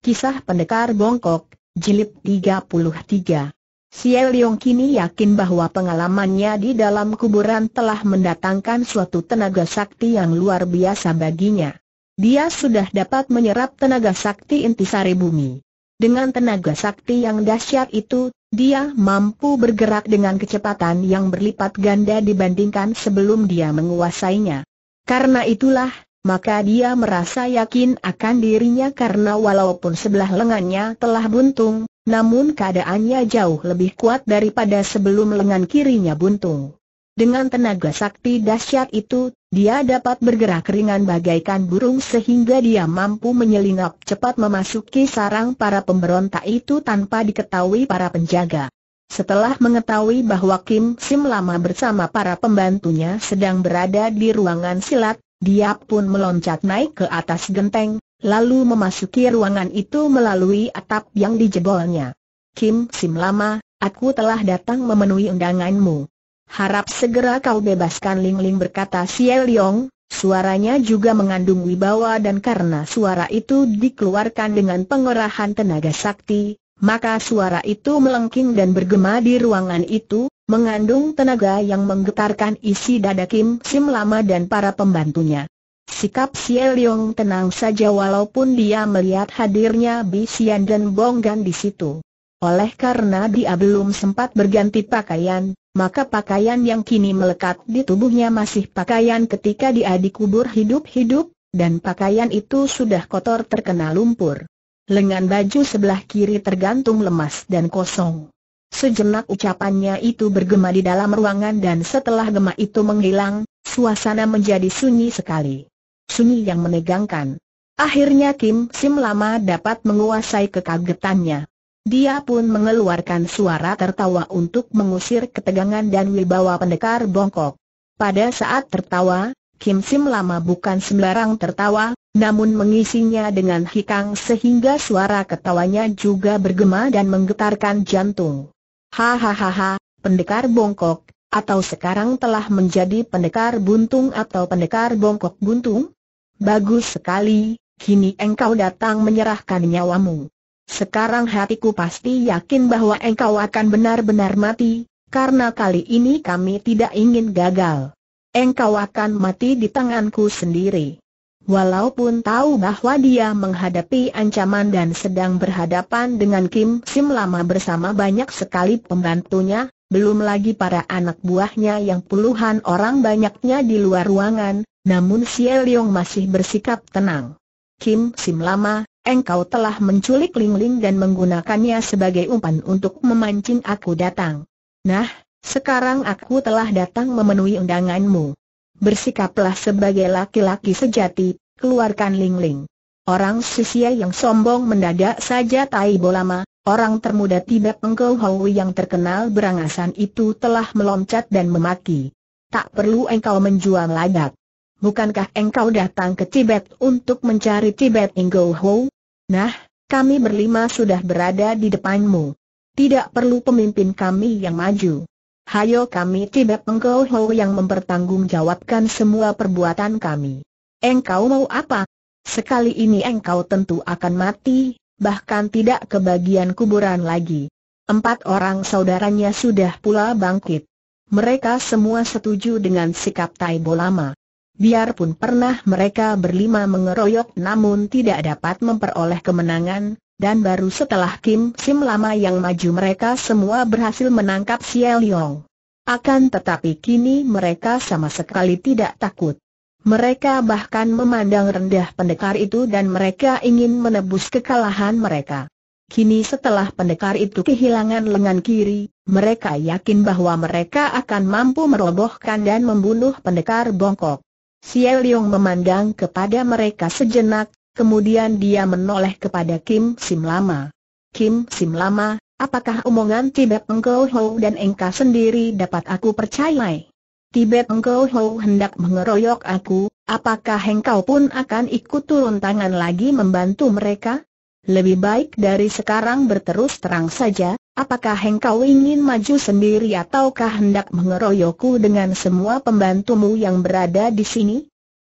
Kisah Pendekar Bongkok, Jilid 33 Siel Leong kini yakin bahwa pengalamannya di dalam kuburan telah mendatangkan suatu tenaga sakti yang luar biasa baginya. Dia sudah dapat menyerap tenaga sakti intisari bumi. Dengan tenaga sakti yang dahsyat itu, dia mampu bergerak dengan kecepatan yang berlipat ganda dibandingkan sebelum dia menguasainya. Karena itulah, maka dia merasa yakin akan dirinya karena walaupun sebelah lengannya telah buntung, namun keadaannya jauh lebih kuat daripada sebelum lengan kirinya buntung. Dengan tenaga sakti dahsyat itu, dia dapat bergerak ringan bagaikan burung sehingga dia mampu menyelinap cepat memasuki sarang para pemberontak itu tanpa diketahui para penjaga. Setelah mengetahui bahwa Kim Sim lama bersama para pembantunya sedang berada di ruangan silat, dia pun meloncat naik ke atas genteng, lalu memasuki ruangan itu melalui atap yang dijebolnya. Kim Sim Lama, aku telah datang memenuhi undanganmu. Harap segera kau bebaskan Ling Ling berkata Xie Yong. suaranya juga mengandung wibawa dan karena suara itu dikeluarkan dengan pengerahan tenaga sakti, maka suara itu melengking dan bergema di ruangan itu, mengandung tenaga yang menggetarkan isi dada Kim Sim Lama dan para pembantunya. Sikap Siel Yong tenang saja walaupun dia melihat hadirnya Bi Xian dan Bong Gan di situ. Oleh karena dia belum sempat berganti pakaian, maka pakaian yang kini melekat di tubuhnya masih pakaian ketika dia dikubur hidup-hidup, dan pakaian itu sudah kotor terkena lumpur. Lengan baju sebelah kiri tergantung lemas dan kosong. Sejenak ucapannya itu bergema di dalam ruangan dan setelah gema itu menghilang, suasana menjadi sunyi sekali. Sunyi yang menegangkan. Akhirnya Kim Sim lama dapat menguasai kekagetannya. Dia pun mengeluarkan suara tertawa untuk mengusir ketegangan dan wibawa pendekar bongkok. Pada saat tertawa, Kim Sim lama bukan sembarang tertawa, namun mengisinya dengan hikang sehingga suara ketawanya juga bergema dan menggetarkan jantung. Hahaha, pendekar bongkok, atau sekarang telah menjadi pendekar buntung atau pendekar bongkok buntung? Bagus sekali, kini engkau datang menyerahkan nyawamu. Sekarang hatiku pasti yakin bahwa engkau akan benar-benar mati, karena kali ini kami tidak ingin gagal. Engkau akan mati di tanganku sendiri. Walaupun tahu bahwa dia menghadapi ancaman dan sedang berhadapan dengan Kim Sim lama bersama banyak sekali pembantunya, belum lagi para anak buahnya yang puluhan orang banyaknya di luar ruangan, namun Siel Yong masih bersikap tenang. Kim Sim lama, engkau telah menculik Ling Ling dan menggunakannya sebagai umpan untuk memancing aku datang. Nah, sekarang aku telah datang memenuhi undanganmu bersikaplah sebagai laki-laki sejati, keluarkan Ling-Ling. Orang sisia yang sombong mendadak saja tai bolama, orang termuda tidak engkau hau yang terkenal berangasan itu telah meloncat dan memaki. Tak perlu engkau menjual ladak. Bukankah engkau datang ke Tibet untuk mencari Tibet Inggo Ho? Nah, kami berlima sudah berada di depanmu. Tidak perlu pemimpin kami yang maju hayo kami tidak engkau Ho yang mempertanggungjawabkan semua perbuatan kami. Engkau mau apa? Sekali ini engkau tentu akan mati, bahkan tidak ke bagian kuburan lagi. Empat orang saudaranya sudah pula bangkit. Mereka semua setuju dengan sikap Tai Bolama. Biarpun pernah mereka berlima mengeroyok namun tidak dapat memperoleh kemenangan, dan baru setelah Kim Sim lama yang maju mereka semua berhasil menangkap Xie Liong. Akan tetapi kini mereka sama sekali tidak takut. Mereka bahkan memandang rendah pendekar itu dan mereka ingin menebus kekalahan mereka. Kini setelah pendekar itu kehilangan lengan kiri, mereka yakin bahwa mereka akan mampu merobohkan dan membunuh pendekar bongkok. Xie Liong memandang kepada mereka sejenak, Kemudian dia menoleh kepada Kim Sim Lama. Kim Sim Lama, apakah omongan Tibet Engkau Ho dan Engka sendiri dapat aku percayai? Tibet Engkau Ho hendak mengeroyok aku, apakah engkau pun akan ikut turun tangan lagi membantu mereka? Lebih baik dari sekarang berterus terang saja, apakah engkau ingin maju sendiri ataukah hendak mengeroyokku dengan semua pembantumu yang berada di sini?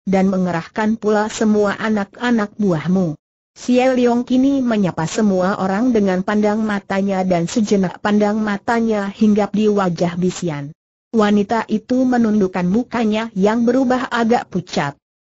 dan mengerahkan pula semua anak-anak buahmu. Xie Leong kini menyapa semua orang dengan pandang matanya dan sejenak pandang matanya hinggap di wajah Bisian. Wanita itu menundukkan mukanya yang berubah agak pucat.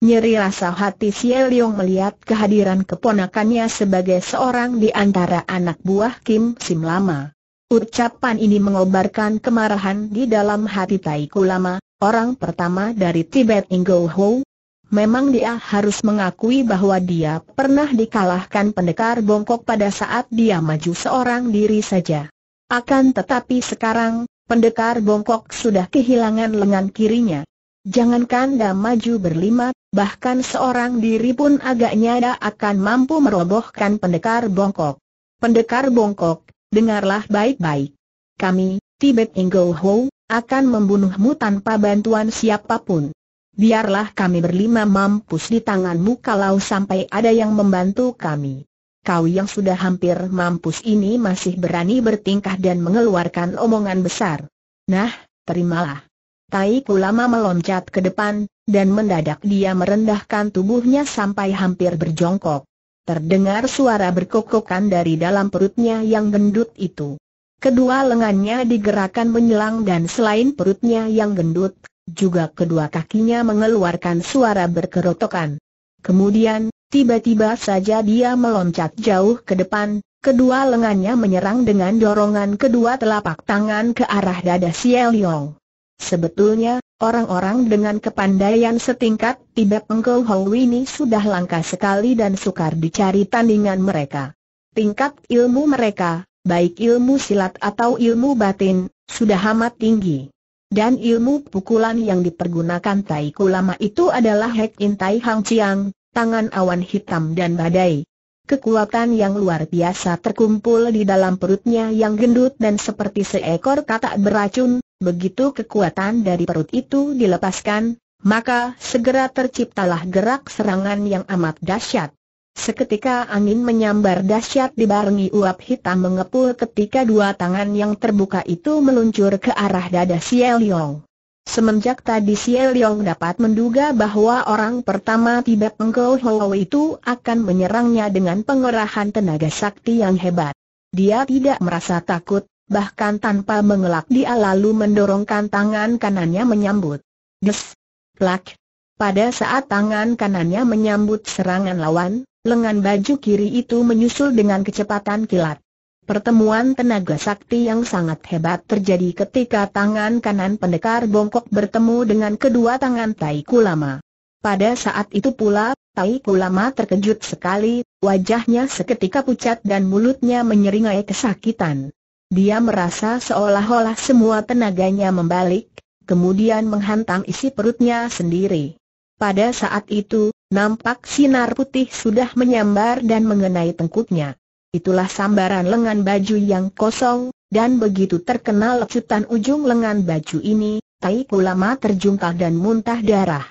Nyeri rasa hati Xie Leong melihat kehadiran keponakannya sebagai seorang di antara anak buah Kim Sim Lama. Ucapan ini mengobarkan kemarahan di dalam hati Tai Kulama, orang pertama dari Tibet Ingo Hou, Memang dia harus mengakui bahwa dia pernah dikalahkan pendekar bongkok pada saat dia maju seorang diri saja. Akan tetapi sekarang, pendekar bongkok sudah kehilangan lengan kirinya. Jangankan dia maju berlima, bahkan seorang diri pun agaknya dia akan mampu merobohkan pendekar bongkok. Pendekar bongkok, dengarlah baik-baik. Kami, Tibet Ingo Ho, akan membunuhmu tanpa bantuan siapapun biarlah kami berlima mampus di tanganmu kalau sampai ada yang membantu kami. Kau yang sudah hampir mampus ini masih berani bertingkah dan mengeluarkan omongan besar. Nah, terimalah. Tai lama meloncat ke depan, dan mendadak dia merendahkan tubuhnya sampai hampir berjongkok. Terdengar suara berkokokan dari dalam perutnya yang gendut itu. Kedua lengannya digerakkan menyelang dan selain perutnya yang gendut, juga kedua kakinya mengeluarkan suara berkerotokan. Kemudian, tiba-tiba saja dia meloncat jauh ke depan, kedua lengannya menyerang dengan dorongan kedua telapak tangan ke arah dada Siel Yong. Sebetulnya, orang-orang dengan kepandaian setingkat tiba Pengkau Hou ini sudah langka sekali dan sukar dicari tandingan mereka. Tingkat ilmu mereka, baik ilmu silat atau ilmu batin, sudah amat tinggi. Dan ilmu pukulan yang dipergunakan Tai Kulama itu adalah Hek In Tai Hang Chiang, tangan awan hitam dan badai. Kekuatan yang luar biasa terkumpul di dalam perutnya yang gendut dan seperti seekor katak beracun, begitu kekuatan dari perut itu dilepaskan, maka segera terciptalah gerak serangan yang amat dahsyat. Seketika angin menyambar dahsyat dibarengi uap hitam mengepul ketika dua tangan yang terbuka itu meluncur ke arah dada Xie Liong. Semenjak tadi Xie Liong dapat menduga bahwa orang pertama tiba Pengkau Hou itu akan menyerangnya dengan pengerahan tenaga sakti yang hebat. Dia tidak merasa takut, bahkan tanpa mengelak dia lalu mendorongkan tangan kanannya menyambut. Des! Plak! Pada saat tangan kanannya menyambut serangan lawan, Lengan baju kiri itu menyusul dengan kecepatan kilat. Pertemuan tenaga sakti yang sangat hebat terjadi ketika tangan kanan pendekar bongkok bertemu dengan kedua tangan Tai Kulama. Pada saat itu pula, Tai Kulama terkejut sekali, wajahnya seketika pucat dan mulutnya menyeringai kesakitan. Dia merasa seolah-olah semua tenaganya membalik, kemudian menghantam isi perutnya sendiri. Pada saat itu, Nampak sinar putih sudah menyambar dan mengenai tengkuknya. Itulah sambaran lengan baju yang kosong, dan begitu terkenal lecutan ujung lengan baju ini, Tai Kulama terjungkal dan muntah darah.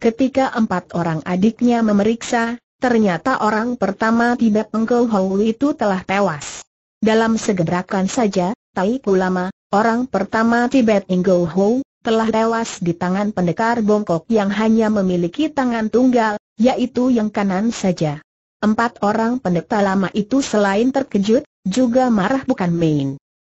Ketika empat orang adiknya memeriksa, ternyata orang pertama Tibet Engkau Hou itu telah tewas. Dalam segerakan saja, Tai Kulama, orang pertama Tibet Engkau Hou, telah tewas di tangan pendekar bongkok yang hanya memiliki tangan tunggal, yaitu yang kanan saja. Empat orang pendeta lama itu selain terkejut, juga marah bukan main.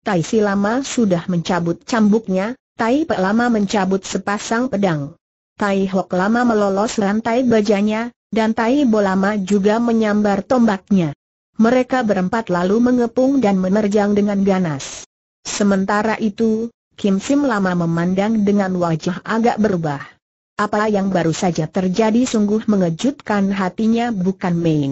Tai Si Lama sudah mencabut cambuknya, Tai pe Lama mencabut sepasang pedang. Tai Hok Lama melolos rantai bajanya, dan Tai Bo Lama juga menyambar tombaknya. Mereka berempat lalu mengepung dan menerjang dengan ganas. Sementara itu, Kim Sim lama memandang dengan wajah agak berubah. Apa yang baru saja terjadi sungguh mengejutkan hatinya bukan main.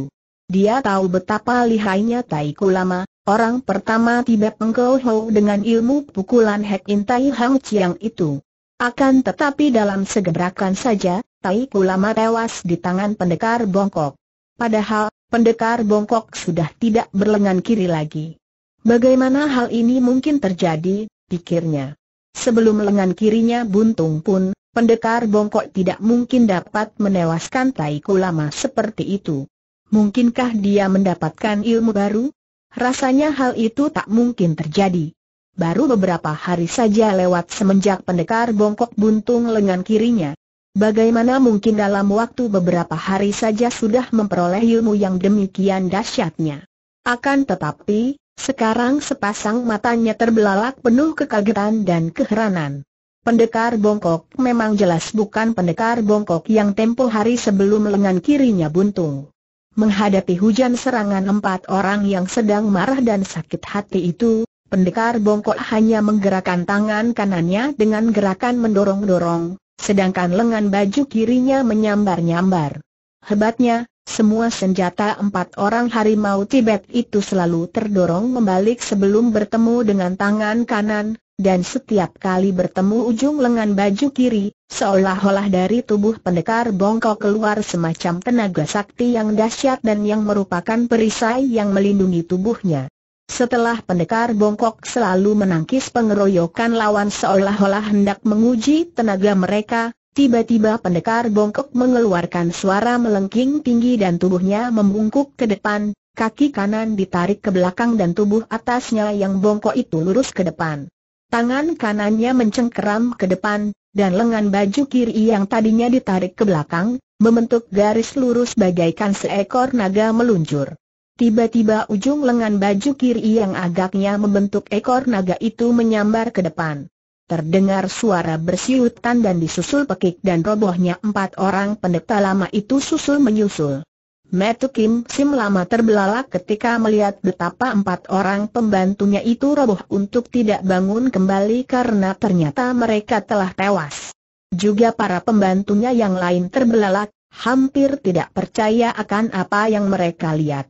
Dia tahu betapa lihainya Taiku lama, orang pertama tiba Pengkau Ho dengan ilmu pukulan Hek Tai Hang Chiang itu. Akan tetapi dalam segebrakan saja, Taiku lama tewas di tangan pendekar bongkok. Padahal, pendekar bongkok sudah tidak berlengan kiri lagi. Bagaimana hal ini mungkin terjadi, pikirnya. Sebelum lengan kirinya buntung pun, pendekar bongkok tidak mungkin dapat menewaskan Taiku lama seperti itu. Mungkinkah dia mendapatkan ilmu baru? Rasanya hal itu tak mungkin terjadi. Baru beberapa hari saja lewat semenjak pendekar bongkok buntung lengan kirinya. Bagaimana mungkin dalam waktu beberapa hari saja sudah memperoleh ilmu yang demikian dahsyatnya? Akan tetapi, sekarang sepasang matanya terbelalak penuh kekagetan dan keheranan. Pendekar bongkok memang jelas bukan pendekar bongkok yang tempo hari sebelum lengan kirinya buntung. Menghadapi hujan serangan empat orang yang sedang marah dan sakit hati itu, pendekar bongkok hanya menggerakkan tangan kanannya dengan gerakan mendorong-dorong, sedangkan lengan baju kirinya menyambar-nyambar. Hebatnya, semua senjata empat orang harimau Tibet itu selalu terdorong membalik sebelum bertemu dengan tangan kanan, dan setiap kali bertemu ujung lengan baju kiri, seolah-olah dari tubuh pendekar bongkok keluar semacam tenaga sakti yang dahsyat dan yang merupakan perisai yang melindungi tubuhnya. Setelah pendekar bongkok selalu menangkis pengeroyokan lawan seolah-olah hendak menguji tenaga mereka, Tiba-tiba pendekar bongkok mengeluarkan suara melengking tinggi dan tubuhnya membungkuk ke depan, kaki kanan ditarik ke belakang dan tubuh atasnya yang bongkok itu lurus ke depan. Tangan kanannya mencengkeram ke depan, dan lengan baju kiri yang tadinya ditarik ke belakang, membentuk garis lurus bagaikan seekor naga meluncur. Tiba-tiba ujung lengan baju kiri yang agaknya membentuk ekor naga itu menyambar ke depan. Terdengar suara bersiutan dan disusul pekik dan robohnya empat orang pendeta lama itu susul menyusul. Metu Kim Sim lama terbelalak ketika melihat betapa empat orang pembantunya itu roboh untuk tidak bangun kembali karena ternyata mereka telah tewas. Juga para pembantunya yang lain terbelalak, hampir tidak percaya akan apa yang mereka lihat.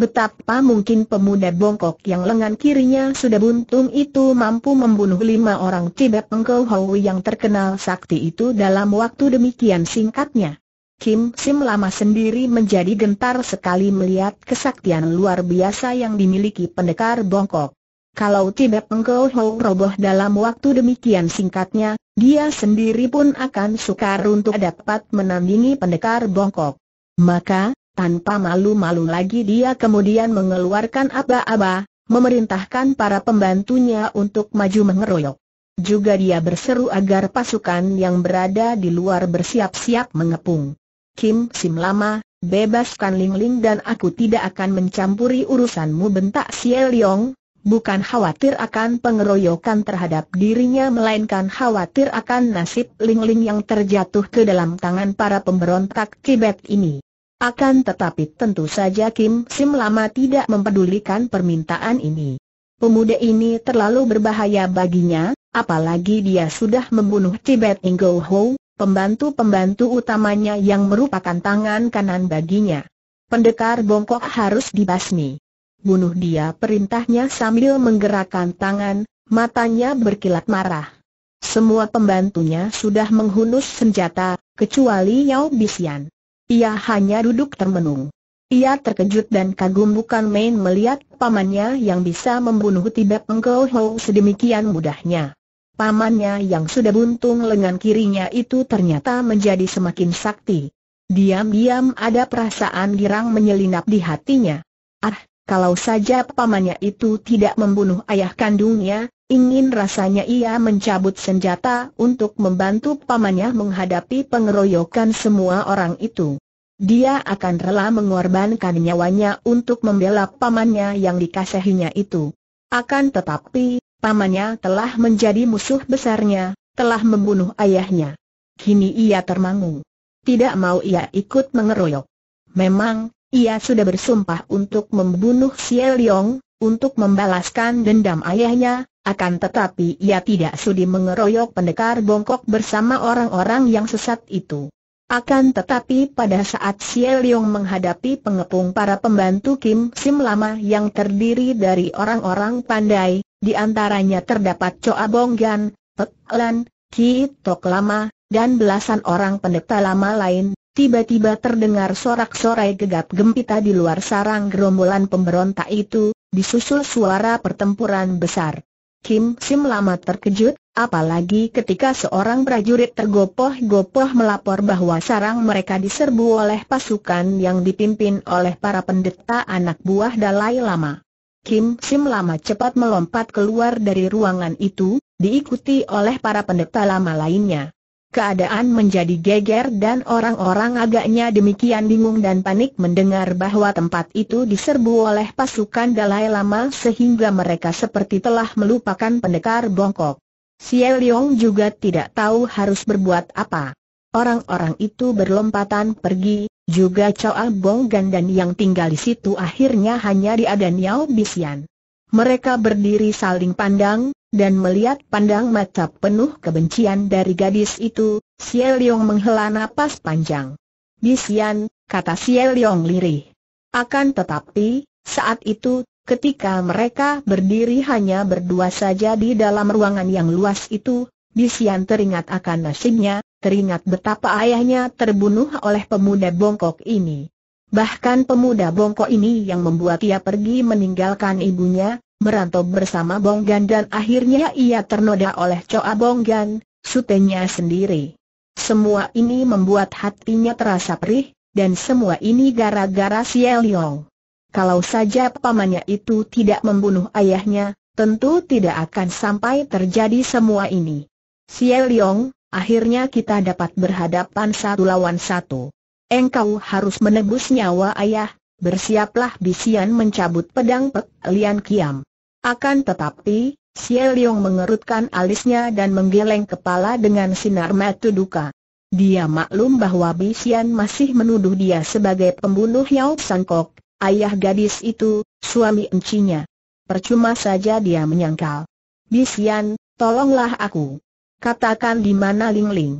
Betapa mungkin pemuda bongkok yang lengan kirinya sudah buntung itu mampu membunuh lima orang Tibet Engkau Hoi yang terkenal sakti itu dalam waktu demikian singkatnya. Kim Sim Lama sendiri menjadi gentar sekali melihat kesaktian luar biasa yang dimiliki pendekar bongkok. Kalau Tibet Engkau Hou roboh dalam waktu demikian singkatnya, dia sendiri pun akan sukar untuk dapat menandingi pendekar bongkok. Maka, tanpa malu-malu lagi dia kemudian mengeluarkan aba-aba, memerintahkan para pembantunya untuk maju mengeroyok. Juga dia berseru agar pasukan yang berada di luar bersiap-siap mengepung. Kim Sim Lama, bebaskan Ling Ling dan aku tidak akan mencampuri urusanmu bentak Xie Yong. bukan khawatir akan pengeroyokan terhadap dirinya melainkan khawatir akan nasib Ling Ling yang terjatuh ke dalam tangan para pemberontak Tibet ini. Akan tetapi tentu saja Kim Sim lama tidak mempedulikan permintaan ini. Pemuda ini terlalu berbahaya baginya, apalagi dia sudah membunuh Tibet Ingo Ho, pembantu-pembantu utamanya yang merupakan tangan kanan baginya. Pendekar bongkok harus dibasmi. Bunuh dia perintahnya sambil menggerakkan tangan, matanya berkilat marah. Semua pembantunya sudah menghunus senjata, kecuali Yao Bisian. Ia hanya duduk termenung. Ia terkejut dan kagum bukan main melihat pamannya yang bisa membunuh Tibet Engkau Ho sedemikian mudahnya. Pamannya yang sudah buntung lengan kirinya itu ternyata menjadi semakin sakti. Diam-diam ada perasaan girang menyelinap di hatinya. Ah, kalau saja pamannya itu tidak membunuh ayah kandungnya, ingin rasanya ia mencabut senjata untuk membantu pamannya menghadapi pengeroyokan semua orang itu. Dia akan rela mengorbankan nyawanya untuk membela pamannya yang dikasihinya itu. Akan tetapi, pamannya telah menjadi musuh besarnya, telah membunuh ayahnya. Kini ia termangu. Tidak mau ia ikut mengeroyok. Memang, ia sudah bersumpah untuk membunuh Xie Liong, untuk membalaskan dendam ayahnya, akan tetapi ia tidak sudi mengeroyok pendekar bongkok bersama orang-orang yang sesat itu. Akan tetapi pada saat Xie Liong menghadapi pengepung para pembantu Kim Sim Lama yang terdiri dari orang-orang pandai, di antaranya terdapat Choa Gan, Pek Lan, Ki Tok Lama, dan belasan orang pendeta lama lain, tiba-tiba terdengar sorak-sorai gegap gempita di luar sarang gerombolan pemberontak itu, disusul suara pertempuran besar. Kim Sim lama terkejut, apalagi ketika seorang prajurit tergopoh-gopoh melapor bahwa sarang mereka diserbu oleh pasukan yang dipimpin oleh para pendeta anak buah Dalai Lama. Kim Sim Lama cepat melompat keluar dari ruangan itu, diikuti oleh para pendeta lama lainnya. Keadaan menjadi geger dan orang-orang agaknya demikian bingung dan panik mendengar bahwa tempat itu diserbu oleh pasukan Dalai Lama sehingga mereka seperti telah melupakan pendekar bongkok. Xie Leong juga tidak tahu harus berbuat apa. Orang-orang itu berlompatan pergi, juga Choa Gan dan yang tinggal di situ akhirnya hanya dia Yao Bisian mereka berdiri saling pandang, dan melihat pandang mata penuh kebencian dari gadis itu, Xie Liong menghela napas panjang. Bisian, kata Xie Liong lirih. Akan tetapi, saat itu, ketika mereka berdiri hanya berdua saja di dalam ruangan yang luas itu, Bisian teringat akan nasibnya, teringat betapa ayahnya terbunuh oleh pemuda bongkok ini. Bahkan pemuda bongkok ini yang membuat ia pergi meninggalkan ibunya, merantau bersama Bonggan dan akhirnya ia ternoda oleh Coa Bonggan, sutenya sendiri. Semua ini membuat hatinya terasa perih, dan semua ini gara-gara si Elyong. Kalau saja pamannya itu tidak membunuh ayahnya, tentu tidak akan sampai terjadi semua ini. Si Elyong, akhirnya kita dapat berhadapan satu lawan satu. Engkau harus menebus nyawa ayah, bersiaplah bisian mencabut pedang Pek Lian Kiam. Akan tetapi, Xie Liong mengerutkan alisnya dan menggeleng kepala dengan sinar mata duka. Dia maklum bahwa Bisian masih menuduh dia sebagai pembunuh Yao Sangkok, ayah gadis itu, suami encinya. Percuma saja dia menyangkal. Bisian, tolonglah aku. Katakan di mana Ling Ling.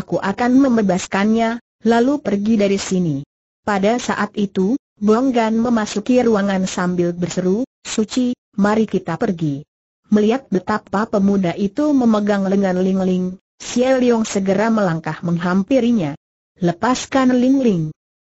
Aku akan membebaskannya, lalu pergi dari sini. Pada saat itu, Bonggan memasuki ruangan sambil berseru, Suci, mari kita pergi. Melihat betapa pemuda itu memegang lengan Ling Ling, Xie Leong segera melangkah menghampirinya. Lepaskan Ling Ling.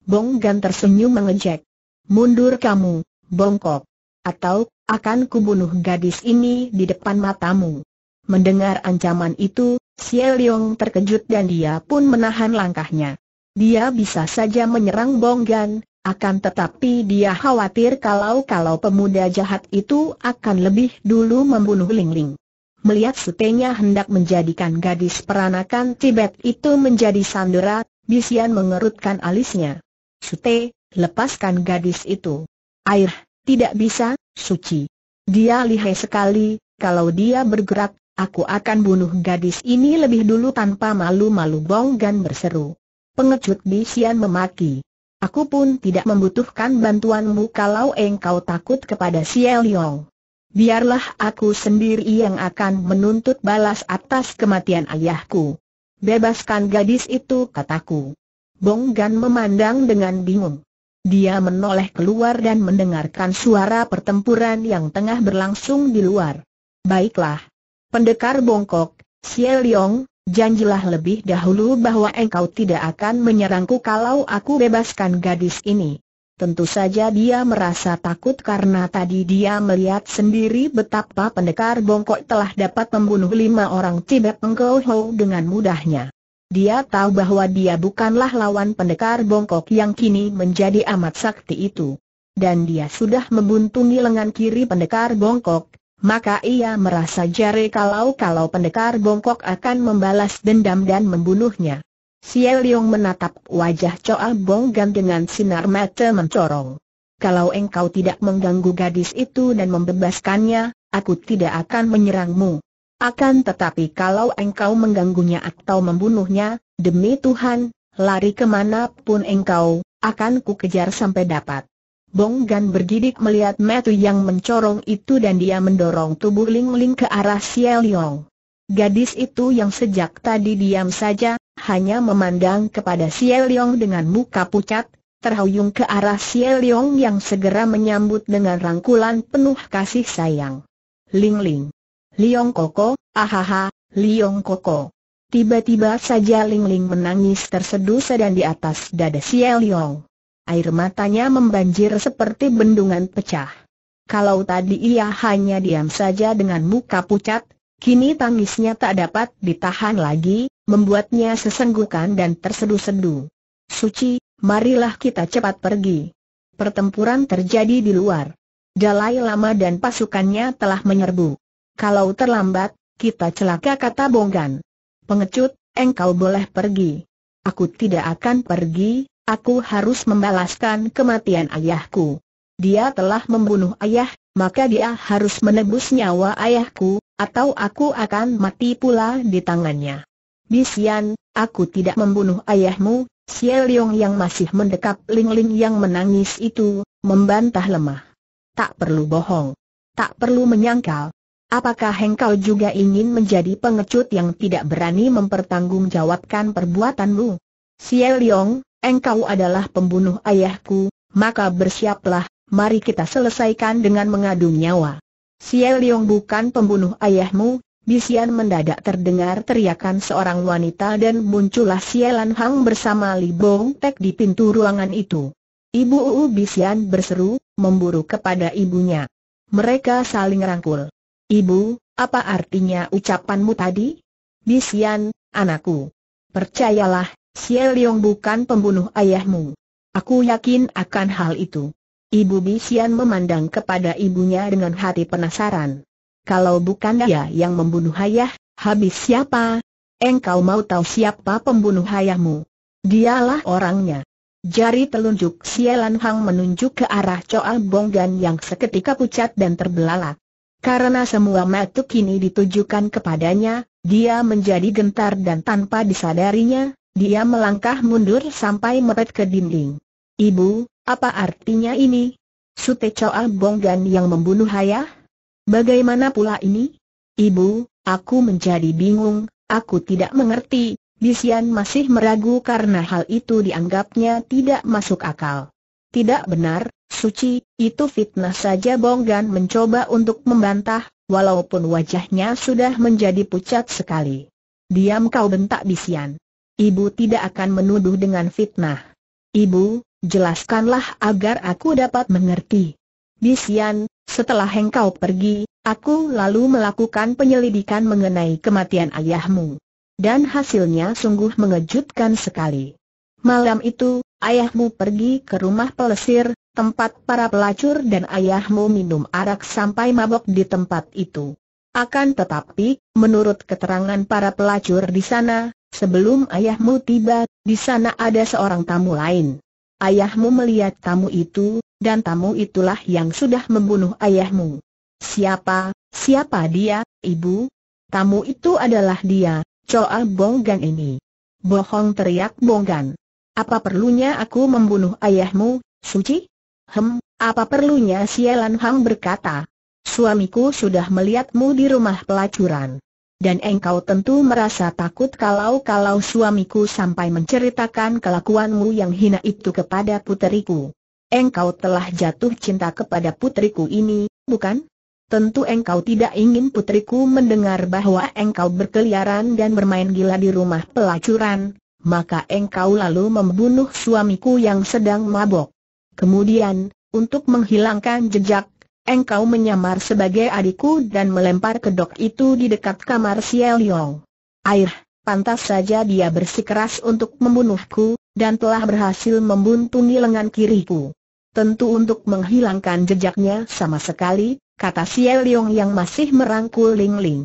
Bonggan tersenyum mengejek. Mundur kamu, bongkok. Atau, akan kubunuh gadis ini di depan matamu. Mendengar ancaman itu, Xie Leong terkejut dan dia pun menahan langkahnya. Dia bisa saja menyerang Bonggan, akan tetapi dia khawatir kalau-kalau pemuda jahat itu akan lebih dulu membunuh Lingling. Melihat setenya hendak menjadikan gadis peranakan Tibet itu menjadi sandera, Bisian mengerutkan alisnya. Sute, lepaskan gadis itu. Air, tidak bisa, suci. Dia lihai sekali, kalau dia bergerak, aku akan bunuh gadis ini lebih dulu tanpa malu-malu Bonggan berseru. Pengecut Bisian memaki. Aku pun tidak membutuhkan bantuanmu kalau engkau takut kepada si Yong. Biarlah aku sendiri yang akan menuntut balas atas kematian ayahku. Bebaskan gadis itu kataku. Bong Gan memandang dengan bingung. Dia menoleh keluar dan mendengarkan suara pertempuran yang tengah berlangsung di luar. Baiklah. Pendekar bongkok, Xie Liong, Janjilah lebih dahulu bahwa engkau tidak akan menyerangku kalau aku bebaskan gadis ini. Tentu saja dia merasa takut karena tadi dia melihat sendiri betapa pendekar bongkok telah dapat membunuh lima orang Tibet Engkau Ho dengan mudahnya. Dia tahu bahwa dia bukanlah lawan pendekar bongkok yang kini menjadi amat sakti itu. Dan dia sudah membuntungi lengan kiri pendekar bongkok, maka ia merasa jare kalau-kalau pendekar bongkok akan membalas dendam dan membunuhnya. Xie Leong menatap wajah Choa Bonggan dengan sinar mata mencorong. Kalau engkau tidak mengganggu gadis itu dan membebaskannya, aku tidak akan menyerangmu. Akan tetapi kalau engkau mengganggunya atau membunuhnya, demi Tuhan, lari kemana pun engkau, akan ku kejar sampai dapat. Bong Gan bergidik melihat metu yang mencorong itu dan dia mendorong tubuh Ling Ling ke arah Xie Gadis itu yang sejak tadi diam saja, hanya memandang kepada Xie dengan muka pucat, terhuyung ke arah Xie yang segera menyambut dengan rangkulan penuh kasih sayang. Ling Ling. Liong Koko, ahaha, Liong Koko. Tiba-tiba saja Ling Ling menangis terseduh dan di atas dada Xie Air matanya membanjir seperti bendungan pecah. Kalau tadi ia hanya diam saja dengan muka pucat, kini tangisnya tak dapat ditahan lagi, membuatnya sesenggukan dan tersedu-sedu. Suci, marilah kita cepat pergi. Pertempuran terjadi di luar. Dalai Lama dan pasukannya telah menyerbu. Kalau terlambat, kita celaka kata Bonggan. Pengecut, engkau boleh pergi. Aku tidak akan pergi, Aku harus membalaskan kematian ayahku. Dia telah membunuh ayah, maka dia harus menebus nyawa ayahku, atau aku akan mati pula di tangannya. Bisian, aku tidak membunuh ayahmu, Xie yang masih mendekap Ling Ling yang menangis itu, membantah lemah. Tak perlu bohong. Tak perlu menyangkal. Apakah engkau juga ingin menjadi pengecut yang tidak berani mempertanggungjawabkan perbuatanmu? Xie engkau adalah pembunuh ayahku, maka bersiaplah, mari kita selesaikan dengan mengadu nyawa. Xie Leong bukan pembunuh ayahmu, Bisian mendadak terdengar teriakan seorang wanita dan muncullah Sielan Hang bersama Li Bong Tek di pintu ruangan itu. Ibu Uu Bisian berseru, memburu kepada ibunya. Mereka saling rangkul. Ibu, apa artinya ucapanmu tadi? Bisian, anakku. Percayalah, Xie Liong bukan pembunuh ayahmu. Aku yakin akan hal itu. Ibu Bixian memandang kepada ibunya dengan hati penasaran. Kalau bukan dia yang membunuh ayah, habis siapa? Engkau mau tahu siapa pembunuh ayahmu? Dialah orangnya. Jari telunjuk Sielan Hang menunjuk ke arah Choa Bonggan yang seketika pucat dan terbelalak. Karena semua mata kini ditujukan kepadanya, dia menjadi gentar dan tanpa disadarinya, dia melangkah mundur sampai mepet ke dinding. Ibu, apa artinya ini? Sute Choa Bonggan yang membunuh ayah? Bagaimana pula ini? Ibu, aku menjadi bingung, aku tidak mengerti, Bisian masih meragu karena hal itu dianggapnya tidak masuk akal. Tidak benar, Suci, itu fitnah saja Bonggan mencoba untuk membantah, walaupun wajahnya sudah menjadi pucat sekali. Diam kau bentak Bisian. Ibu tidak akan menuduh dengan fitnah. Ibu, jelaskanlah agar aku dapat mengerti. Bisian, setelah engkau pergi, aku lalu melakukan penyelidikan mengenai kematian ayahmu. Dan hasilnya sungguh mengejutkan sekali. Malam itu, ayahmu pergi ke rumah pelesir, tempat para pelacur dan ayahmu minum arak sampai mabok di tempat itu. Akan tetapi, menurut keterangan para pelacur di sana, Sebelum ayahmu tiba, di sana ada seorang tamu lain. Ayahmu melihat tamu itu, dan tamu itulah yang sudah membunuh ayahmu. Siapa, siapa dia, ibu? Tamu itu adalah dia, Choa Bonggan ini. Bohong teriak Bonggan. Apa perlunya aku membunuh ayahmu, Suci? Hem, apa perlunya Sialan Hang berkata. Suamiku sudah melihatmu di rumah pelacuran dan engkau tentu merasa takut kalau-kalau suamiku sampai menceritakan kelakuanmu yang hina itu kepada puteriku. Engkau telah jatuh cinta kepada puteriku ini, bukan? Tentu engkau tidak ingin puteriku mendengar bahwa engkau berkeliaran dan bermain gila di rumah pelacuran, maka engkau lalu membunuh suamiku yang sedang mabok. Kemudian, untuk menghilangkan jejak, engkau menyamar sebagai adikku dan melempar kedok itu di dekat kamar Xiao Yong. Air, pantas saja dia bersikeras untuk membunuhku, dan telah berhasil membuntungi lengan kiriku. Tentu untuk menghilangkan jejaknya sama sekali, kata Xiao Yong yang masih merangkul Ling Ling.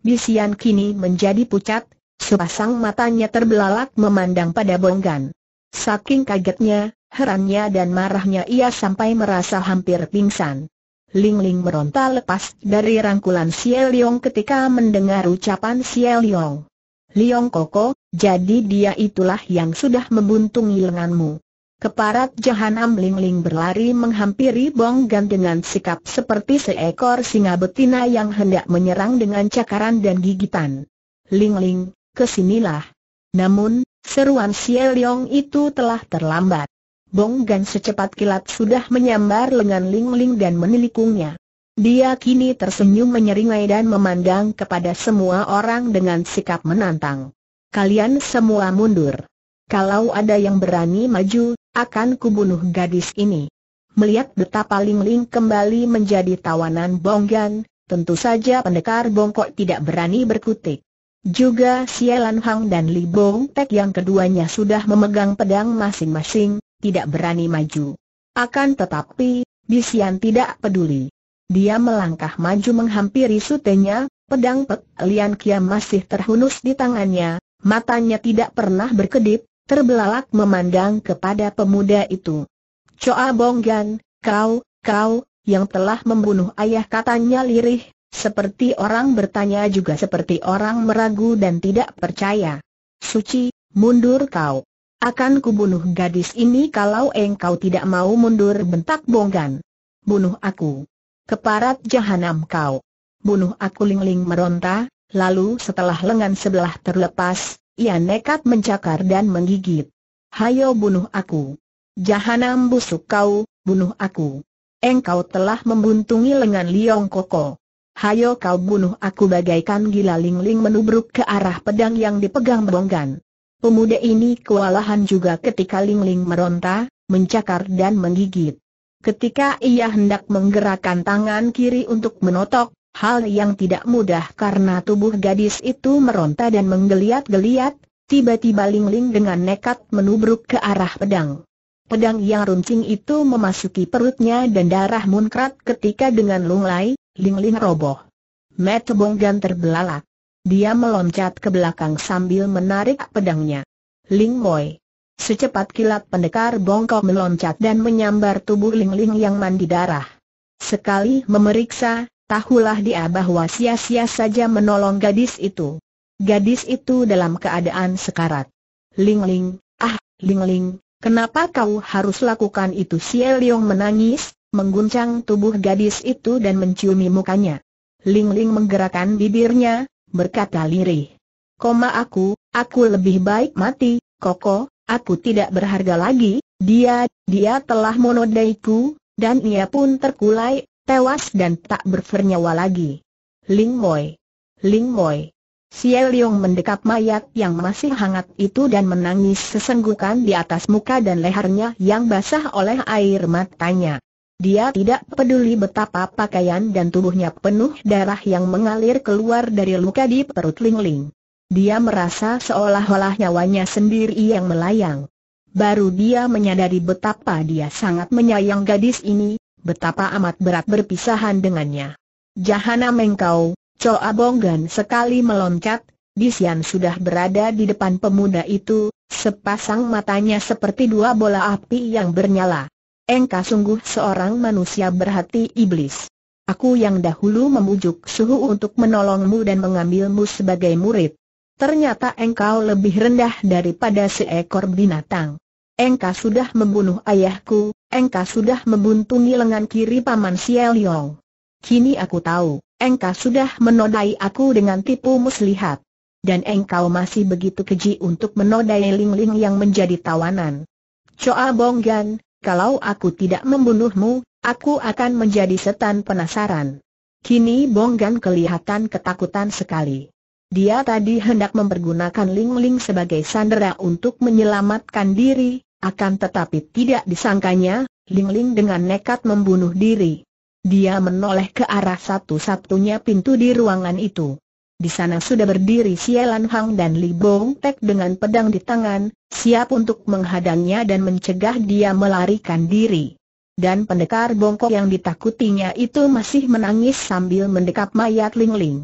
Bisian kini menjadi pucat, sepasang matanya terbelalak memandang pada Bonggan. Saking kagetnya, herannya dan marahnya ia sampai merasa hampir pingsan. Ling Ling meronta lepas dari rangkulan Xie Liong ketika mendengar ucapan Xie Liong. Liong Koko, jadi dia itulah yang sudah membuntungi lenganmu. Keparat jahanam Ling Ling berlari menghampiri Bong Gan dengan sikap seperti seekor singa betina yang hendak menyerang dengan cakaran dan gigitan. Ling Ling, kesinilah. Namun, seruan Xie Liong itu telah terlambat. Bong Gan secepat kilat sudah menyambar lengan Ling Ling dan menilikungnya. Dia kini tersenyum menyeringai dan memandang kepada semua orang dengan sikap menantang. Kalian semua mundur. Kalau ada yang berani maju, akan kubunuh gadis ini. Melihat betapa Ling Ling kembali menjadi tawanan Bonggan, tentu saja pendekar bongkok tidak berani berkutik. Juga Sielan Hang dan Li Bong Tek yang keduanya sudah memegang pedang masing-masing, tidak berani maju. Akan tetapi, Bisian tidak peduli. Dia melangkah maju menghampiri sutenya, pedang Pek Lian Kiam masih terhunus di tangannya, matanya tidak pernah berkedip, terbelalak memandang kepada pemuda itu. Choa Bonggan, kau, kau, yang telah membunuh ayah katanya lirih, seperti orang bertanya juga seperti orang meragu dan tidak percaya. Suci, mundur kau. Akan kubunuh gadis ini kalau engkau tidak mau mundur bentak Bonggan. Bunuh aku. Keparat jahanam kau. Bunuh aku Lingling meronta, lalu setelah lengan sebelah terlepas, ia nekat mencakar dan menggigit. Hayo bunuh aku. Jahanam busuk kau, bunuh aku. Engkau telah membuntungi lengan Liong Koko. Hayo kau bunuh aku bagaikan gila Lingling menubruk ke arah pedang yang dipegang Bonggan. Pemuda ini kewalahan juga ketika Ling Ling meronta, mencakar dan menggigit. Ketika ia hendak menggerakkan tangan kiri untuk menotok, hal yang tidak mudah karena tubuh gadis itu meronta dan menggeliat-geliat, tiba-tiba Ling Ling dengan nekat menubruk ke arah pedang. Pedang yang runcing itu memasuki perutnya dan darah munkrat ketika dengan lunglai, Ling Ling roboh. Metebong terbelalak. Dia meloncat ke belakang sambil menarik pedangnya. Ling Moi. Secepat kilat pendekar bongkok meloncat dan menyambar tubuh Ling Ling yang mandi darah. Sekali memeriksa, tahulah dia bahwa sia-sia saja menolong gadis itu. Gadis itu dalam keadaan sekarat. Ling Ling, ah, Ling Ling, kenapa kau harus lakukan itu? Si Leong menangis, mengguncang tubuh gadis itu dan menciumi mukanya. Ling Ling menggerakkan bibirnya, berkata lirih. Koma aku, aku lebih baik mati, Koko, aku tidak berharga lagi, dia, dia telah monodaiku, dan ia pun terkulai, tewas dan tak bernyawa lagi. Ling Moi. Ling Moi. Xie Leong mendekap mayat yang masih hangat itu dan menangis sesenggukan di atas muka dan lehernya yang basah oleh air matanya. Dia tidak peduli betapa pakaian dan tubuhnya penuh darah yang mengalir keluar dari luka di perut Ling Ling. Dia merasa seolah-olah nyawanya sendiri yang melayang. Baru dia menyadari betapa dia sangat menyayang gadis ini, betapa amat berat berpisahan dengannya. Jahana Mengkau, Choa Bonggan sekali meloncat, Disian sudah berada di depan pemuda itu, sepasang matanya seperti dua bola api yang bernyala engkau sungguh seorang manusia berhati iblis. Aku yang dahulu memujuk suhu untuk menolongmu dan mengambilmu sebagai murid. Ternyata engkau lebih rendah daripada seekor binatang. Engkau sudah membunuh ayahku, engkau sudah membuntungi lengan kiri paman Yong. Kini aku tahu, engkau sudah menodai aku dengan tipu muslihat. Dan engkau masih begitu keji untuk menodai Ling Ling yang menjadi tawanan. Choa Bonggan, kalau aku tidak membunuhmu, aku akan menjadi setan penasaran. Kini Bonggan kelihatan ketakutan sekali. Dia tadi hendak mempergunakan Ling Ling sebagai sandera untuk menyelamatkan diri, akan tetapi tidak disangkanya, Ling Ling dengan nekat membunuh diri. Dia menoleh ke arah satu-satunya pintu di ruangan itu. Di sana sudah berdiri Sialan Hang dan Li Bong Tek dengan pedang di tangan, siap untuk menghadangnya dan mencegah dia melarikan diri. Dan pendekar bongkok yang ditakutinya itu masih menangis sambil mendekap mayat Ling Ling.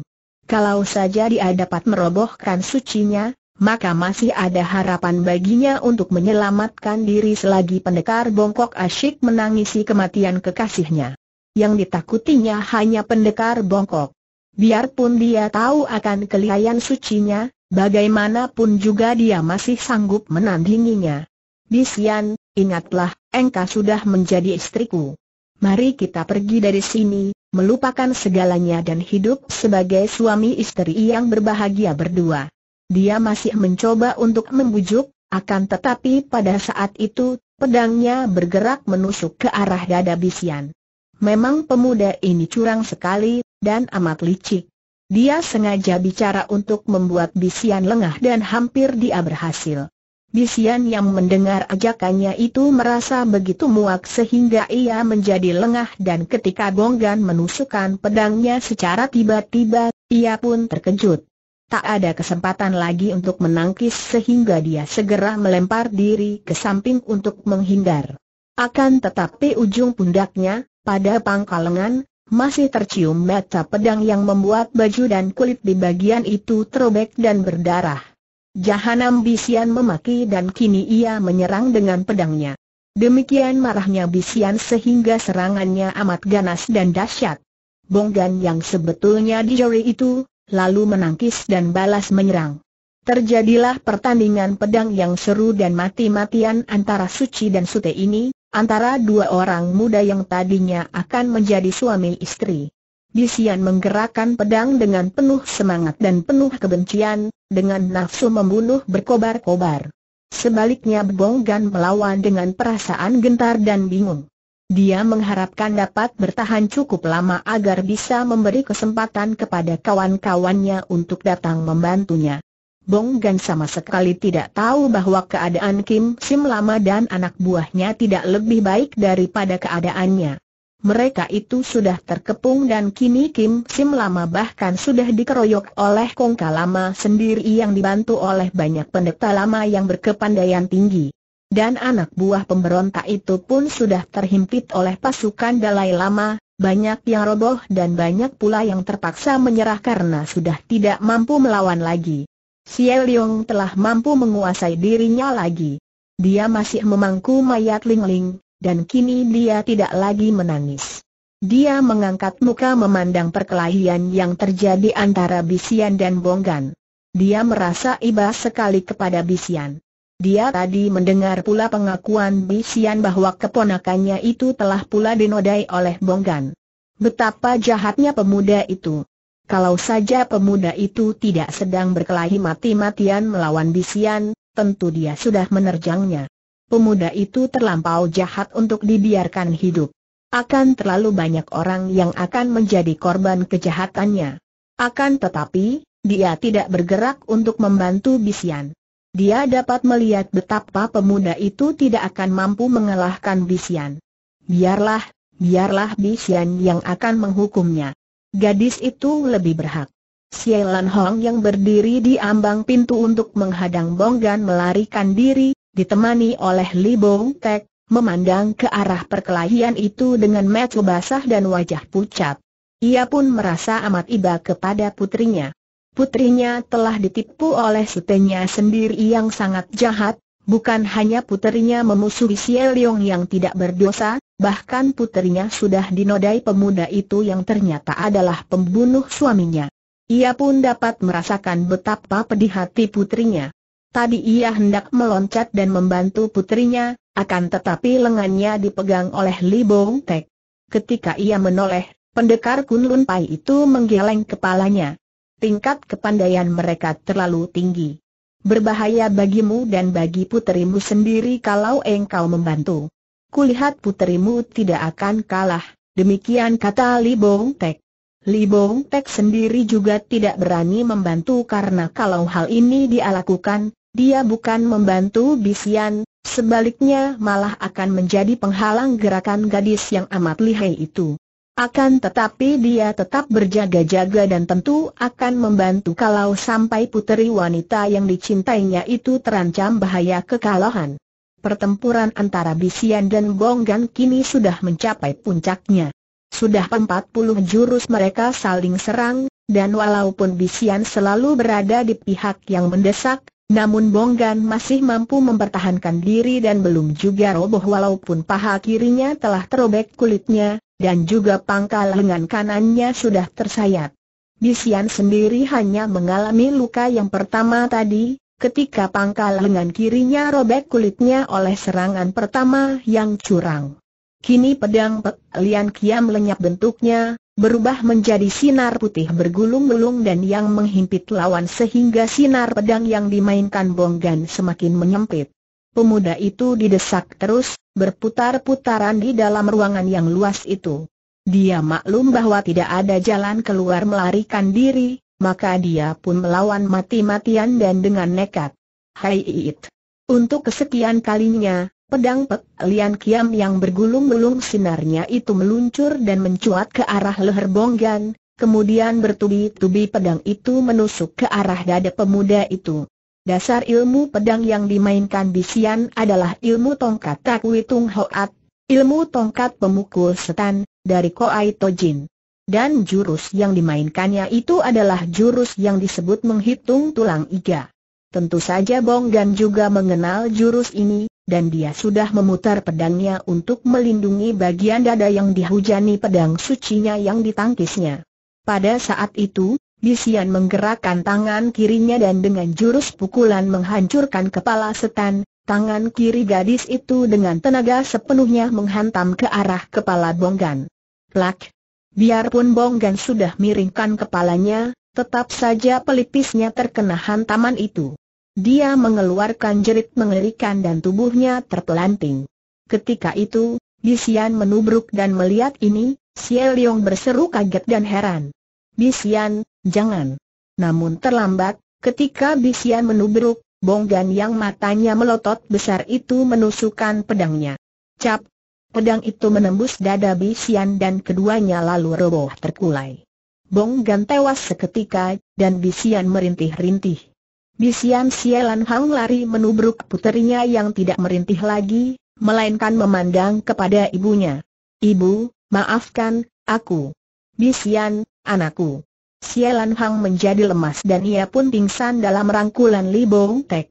Kalau saja dia dapat merobohkan sucinya, maka masih ada harapan baginya untuk menyelamatkan diri selagi pendekar bongkok asyik menangisi kematian kekasihnya. Yang ditakutinya hanya pendekar bongkok. Biarpun dia tahu akan kelihayan sucinya, bagaimanapun juga dia masih sanggup menandinginya. Bisian, ingatlah, engkau sudah menjadi istriku. Mari kita pergi dari sini, melupakan segalanya dan hidup sebagai suami istri yang berbahagia berdua. Dia masih mencoba untuk membujuk, akan tetapi pada saat itu, pedangnya bergerak menusuk ke arah dada Bisian. Memang pemuda ini curang sekali, dan amat licik. Dia sengaja bicara untuk membuat Bisian lengah dan hampir dia berhasil. Bisian yang mendengar ajakannya itu merasa begitu muak sehingga ia menjadi lengah dan ketika Bonggan menusukkan pedangnya secara tiba-tiba, ia pun terkejut. Tak ada kesempatan lagi untuk menangkis sehingga dia segera melempar diri ke samping untuk menghindar. Akan tetapi ujung pundaknya, pada pangkal lengan, masih tercium mata pedang yang membuat baju dan kulit di bagian itu terobek dan berdarah. Jahanam Bisian memaki dan kini ia menyerang dengan pedangnya. Demikian marahnya Bisian sehingga serangannya amat ganas dan dahsyat. Bonggan yang sebetulnya di dijori itu, lalu menangkis dan balas menyerang. Terjadilah pertandingan pedang yang seru dan mati-matian antara Suci dan Sute ini, Antara dua orang muda yang tadinya akan menjadi suami istri. Disian menggerakkan pedang dengan penuh semangat dan penuh kebencian, dengan nafsu membunuh berkobar-kobar. Sebaliknya Bonggan melawan dengan perasaan gentar dan bingung. Dia mengharapkan dapat bertahan cukup lama agar bisa memberi kesempatan kepada kawan-kawannya untuk datang membantunya. Bong Gan sama sekali tidak tahu bahwa keadaan Kim Sim Lama dan anak buahnya tidak lebih baik daripada keadaannya. Mereka itu sudah terkepung dan kini Kim Sim Lama bahkan sudah dikeroyok oleh Kongka Lama sendiri yang dibantu oleh banyak pendeta lama yang berkepandaian tinggi. Dan anak buah pemberontak itu pun sudah terhimpit oleh pasukan Dalai Lama, banyak yang roboh dan banyak pula yang terpaksa menyerah karena sudah tidak mampu melawan lagi. Xiao Liang telah mampu menguasai dirinya lagi. Dia masih memangku mayat Ling Ling, dan kini dia tidak lagi menangis. Dia mengangkat muka memandang perkelahian yang terjadi antara Bisian dan Bonggan. Dia merasa iba sekali kepada Bisian. Dia tadi mendengar pula pengakuan Bisian bahwa keponakannya itu telah pula dinodai oleh Bonggan. Betapa jahatnya pemuda itu. Kalau saja pemuda itu tidak sedang berkelahi mati-matian melawan bisian, tentu dia sudah menerjangnya. Pemuda itu terlampau jahat untuk dibiarkan hidup. Akan terlalu banyak orang yang akan menjadi korban kejahatannya. Akan tetapi, dia tidak bergerak untuk membantu bisian. Dia dapat melihat betapa pemuda itu tidak akan mampu mengalahkan bisian. Biarlah, biarlah bisian yang akan menghukumnya. Gadis itu lebih berhak. Sialan Hong yang berdiri di ambang pintu untuk menghadang Bonggan melarikan diri, ditemani oleh Li Bong Tek, memandang ke arah perkelahian itu dengan mata basah dan wajah pucat. Ia pun merasa amat iba kepada putrinya. Putrinya telah ditipu oleh sutenya sendiri yang sangat jahat, Bukan hanya puterinya memusuhi si yang tidak berdosa, bahkan puterinya sudah dinodai pemuda itu yang ternyata adalah pembunuh suaminya. Ia pun dapat merasakan betapa pedih hati putrinya. Tadi ia hendak meloncat dan membantu putrinya, akan tetapi lengannya dipegang oleh Li Bong Tek. Ketika ia menoleh, pendekar Kunlun Pai itu menggeleng kepalanya. Tingkat kepandaian mereka terlalu tinggi. Berbahaya bagimu dan bagi puterimu sendiri kalau engkau membantu. Kulihat puterimu tidak akan kalah, demikian kata Li Bong Tek. Li Bong Tek sendiri juga tidak berani membantu karena kalau hal ini dia lakukan, dia bukan membantu Bisian, sebaliknya malah akan menjadi penghalang gerakan gadis yang amat lihai itu. Akan tetapi dia tetap berjaga-jaga dan tentu akan membantu kalau sampai puteri wanita yang dicintainya itu terancam bahaya kekalahan. Pertempuran antara Bisian dan Bonggan kini sudah mencapai puncaknya. Sudah 40 jurus mereka saling serang, dan walaupun Bisian selalu berada di pihak yang mendesak, namun Bonggan masih mampu mempertahankan diri dan belum juga roboh walaupun paha kirinya telah terobek kulitnya, dan juga pangkal lengan kanannya sudah tersayat. Bisian sendiri hanya mengalami luka yang pertama tadi, ketika pangkal lengan kirinya robek kulitnya oleh serangan pertama yang curang. Kini pedang Lian Kiam lenyap bentuknya, berubah menjadi sinar putih bergulung-gulung dan yang menghimpit lawan sehingga sinar pedang yang dimainkan Bonggan semakin menyempit. Pemuda itu didesak terus, berputar-putaran di dalam ruangan yang luas itu. Dia maklum bahwa tidak ada jalan keluar melarikan diri, maka dia pun melawan mati-matian dan dengan nekat. Hai it. Untuk kesekian kalinya, pedang Pek Lian Kiam yang bergulung-gulung sinarnya itu meluncur dan mencuat ke arah leher Bonggan, kemudian bertubi-tubi pedang itu menusuk ke arah dada pemuda itu. Dasar ilmu pedang yang dimainkan Bisian adalah ilmu tongkat Takwitung Hoat, ilmu tongkat pemukul setan, dari Koai Tojin. Dan jurus yang dimainkannya itu adalah jurus yang disebut menghitung tulang iga. Tentu saja Bong Gan juga mengenal jurus ini, dan dia sudah memutar pedangnya untuk melindungi bagian dada yang dihujani pedang sucinya yang ditangkisnya. Pada saat itu, Bisian menggerakkan tangan kirinya dan dengan jurus pukulan menghancurkan kepala setan, tangan kiri gadis itu dengan tenaga sepenuhnya menghantam ke arah kepala Bonggan. Plak! Biarpun Bonggan sudah miringkan kepalanya, tetap saja pelipisnya terkena hantaman itu. Dia mengeluarkan jerit mengerikan dan tubuhnya terpelanting. Ketika itu, Bisian menubruk dan melihat ini, Xie Leong berseru kaget dan heran. Bisian, jangan. Namun terlambat, ketika Bisian menubruk, Bonggan yang matanya melotot besar itu menusukkan pedangnya. Cap! Pedang itu menembus dada Bisian dan keduanya lalu roboh terkulai. Bonggan tewas seketika, dan Bisian merintih-rintih. Bisian sialan Hang lari menubruk puterinya yang tidak merintih lagi, melainkan memandang kepada ibunya. Ibu, maafkan, aku. Bisian, anakku. Sialan Hang menjadi lemas dan ia pun pingsan dalam rangkulan Li Bong Tek.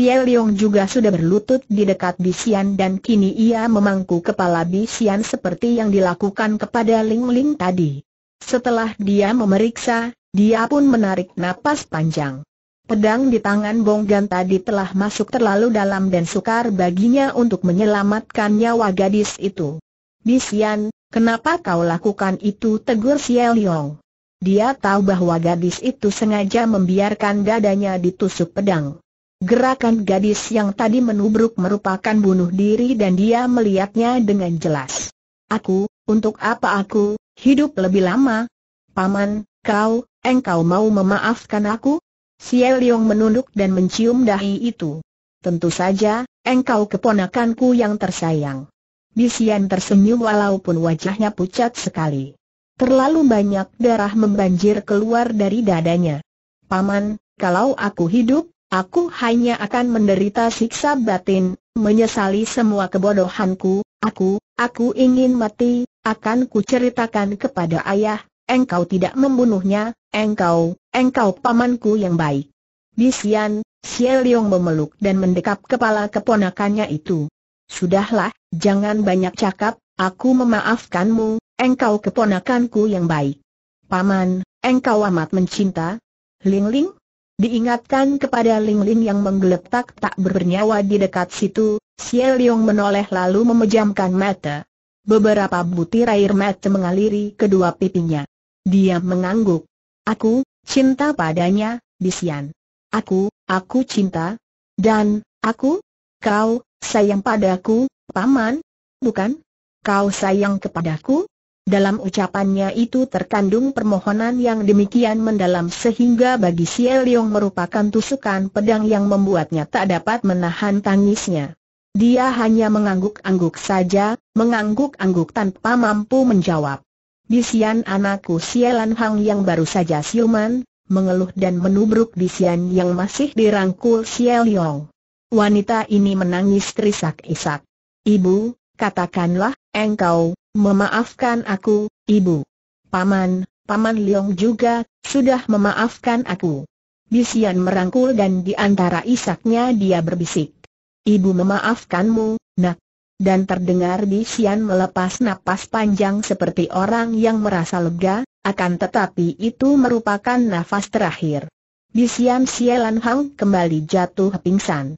Leong juga sudah berlutut di dekat Bisian dan kini ia memangku kepala Bisian seperti yang dilakukan kepada Ling Ling tadi. Setelah dia memeriksa, dia pun menarik napas panjang. Pedang di tangan Bonggan tadi telah masuk terlalu dalam dan sukar baginya untuk menyelamatkan nyawa gadis itu. Bisian, Kenapa kau lakukan itu tegur Xiao Yong. Dia tahu bahwa gadis itu sengaja membiarkan dadanya ditusuk pedang. Gerakan gadis yang tadi menubruk merupakan bunuh diri dan dia melihatnya dengan jelas. Aku, untuk apa aku, hidup lebih lama? Paman, kau, engkau mau memaafkan aku? Xiao Yong menunduk dan mencium dahi itu. Tentu saja, engkau keponakanku yang tersayang. Bisian tersenyum walaupun wajahnya pucat sekali. Terlalu banyak darah membanjir keluar dari dadanya. Paman, kalau aku hidup, aku hanya akan menderita siksa batin, menyesali semua kebodohanku, aku, aku ingin mati, akan kuceritakan kepada ayah, engkau tidak membunuhnya, engkau, engkau pamanku yang baik. Bisian, Xie Leong memeluk dan mendekap kepala keponakannya itu. Sudahlah, jangan banyak cakap, aku memaafkanmu, engkau keponakanku yang baik. Paman, engkau amat mencinta. Ling Ling? Diingatkan kepada Ling Ling yang menggeletak tak bernyawa di dekat situ, Xie Leong menoleh lalu memejamkan mata. Beberapa butir air mata mengaliri kedua pipinya. Dia mengangguk. Aku, cinta padanya, Bisian. Aku, aku cinta. Dan, aku? Kau, Sayang padaku, paman? Bukan? Kau sayang kepadaku? Dalam ucapannya itu terkandung permohonan yang demikian mendalam sehingga bagi Xie Yong merupakan tusukan pedang yang membuatnya tak dapat menahan tangisnya. Dia hanya mengangguk-angguk saja, mengangguk-angguk tanpa mampu menjawab. Bisian anakku Sielan Hang yang baru saja siuman, mengeluh dan menubruk bisian yang masih dirangkul Xie Yong. Wanita ini menangis terisak-isak. Ibu, katakanlah, engkau, memaafkan aku, ibu. Paman, Paman Leong juga, sudah memaafkan aku. Bisian merangkul dan di antara isaknya dia berbisik. Ibu memaafkanmu, nak. Dan terdengar Bisian melepas napas panjang seperti orang yang merasa lega, akan tetapi itu merupakan nafas terakhir. Bisian Sielan Hang kembali jatuh pingsan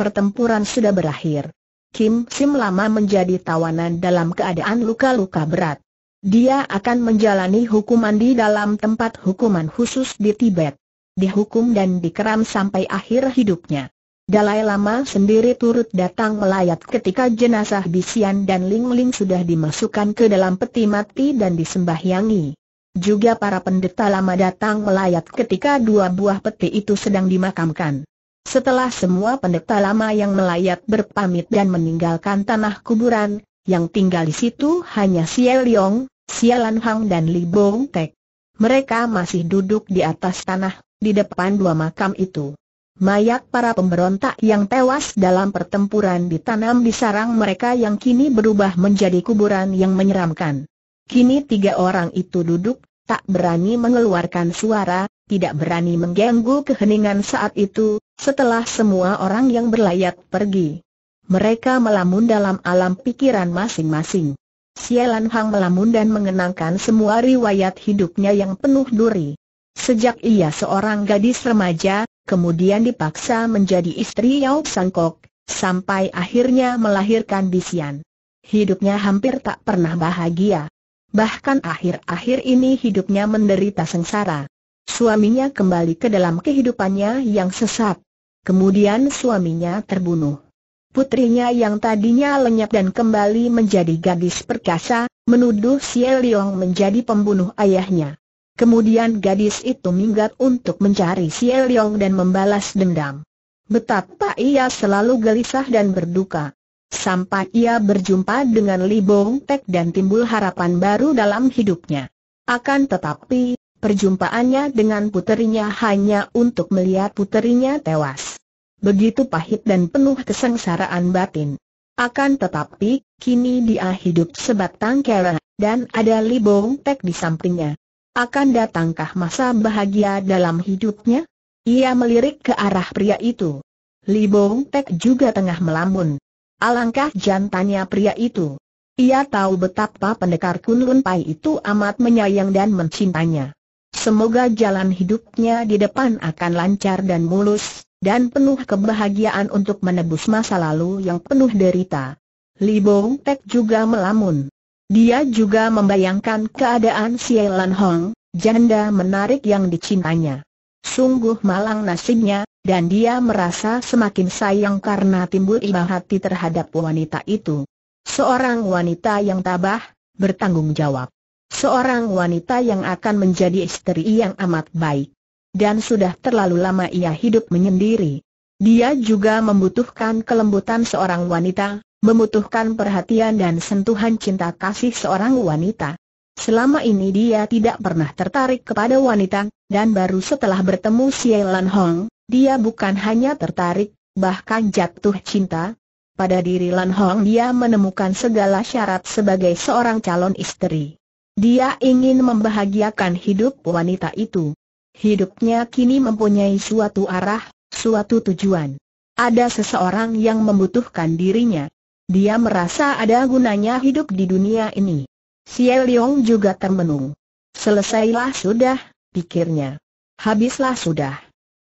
pertempuran sudah berakhir. Kim Sim lama menjadi tawanan dalam keadaan luka-luka berat. Dia akan menjalani hukuman di dalam tempat hukuman khusus di Tibet. Dihukum dan dikeram sampai akhir hidupnya. Dalai Lama sendiri turut datang melayat ketika jenazah Bisian dan Lingling Ling sudah dimasukkan ke dalam peti mati dan disembahyangi. Juga para pendeta lama datang melayat ketika dua buah peti itu sedang dimakamkan. Setelah semua pendeta lama yang melayat berpamit dan meninggalkan tanah kuburan, yang tinggal di situ hanya Xie Liong, Xie Lan Hang dan Li Bong Tek. Mereka masih duduk di atas tanah, di depan dua makam itu. Mayat para pemberontak yang tewas dalam pertempuran ditanam di sarang mereka yang kini berubah menjadi kuburan yang menyeramkan. Kini tiga orang itu duduk, tak berani mengeluarkan suara, tidak berani mengganggu keheningan saat itu, setelah semua orang yang berlayat pergi. Mereka melamun dalam alam pikiran masing-masing. Sialan Hang melamun dan mengenangkan semua riwayat hidupnya yang penuh duri. Sejak ia seorang gadis remaja, kemudian dipaksa menjadi istri Yao Sangkok, sampai akhirnya melahirkan Bisian. Hidupnya hampir tak pernah bahagia. Bahkan akhir-akhir ini hidupnya menderita sengsara. Suaminya kembali ke dalam kehidupannya yang sesat kemudian suaminya terbunuh. Putrinya yang tadinya lenyap dan kembali menjadi gadis perkasa, menuduh Xie Liong menjadi pembunuh ayahnya. Kemudian gadis itu minggat untuk mencari Xie Liong dan membalas dendam. Betapa ia selalu gelisah dan berduka. Sampai ia berjumpa dengan Li Bong Tek dan timbul harapan baru dalam hidupnya. Akan tetapi, perjumpaannya dengan puterinya hanya untuk melihat puterinya tewas begitu pahit dan penuh kesengsaraan batin. Akan tetapi, kini dia hidup sebatang kara, dan ada libong Tek di sampingnya. Akan datangkah masa bahagia dalam hidupnya? Ia melirik ke arah pria itu. Li Tek juga tengah melamun. Alangkah jantannya pria itu. Ia tahu betapa pendekar Kunlun Pai itu amat menyayang dan mencintanya. Semoga jalan hidupnya di depan akan lancar dan mulus, dan penuh kebahagiaan untuk menebus masa lalu yang penuh derita. Li Bong Tek juga melamun. Dia juga membayangkan keadaan Lan Hong, janda menarik yang dicintanya. Sungguh malang nasibnya, dan dia merasa semakin sayang karena timbul iba hati terhadap wanita itu. Seorang wanita yang tabah, bertanggung jawab. Seorang wanita yang akan menjadi istri yang amat baik dan sudah terlalu lama ia hidup menyendiri. Dia juga membutuhkan kelembutan seorang wanita, membutuhkan perhatian dan sentuhan cinta kasih seorang wanita. Selama ini dia tidak pernah tertarik kepada wanita, dan baru setelah bertemu Sielan Hong, dia bukan hanya tertarik, bahkan jatuh cinta. Pada diri Lan Hong dia menemukan segala syarat sebagai seorang calon istri. Dia ingin membahagiakan hidup wanita itu. Hidupnya kini mempunyai suatu arah, suatu tujuan. Ada seseorang yang membutuhkan dirinya. Dia merasa ada gunanya hidup di dunia ini. Xiao Leong juga termenung. Selesailah sudah, pikirnya. Habislah sudah.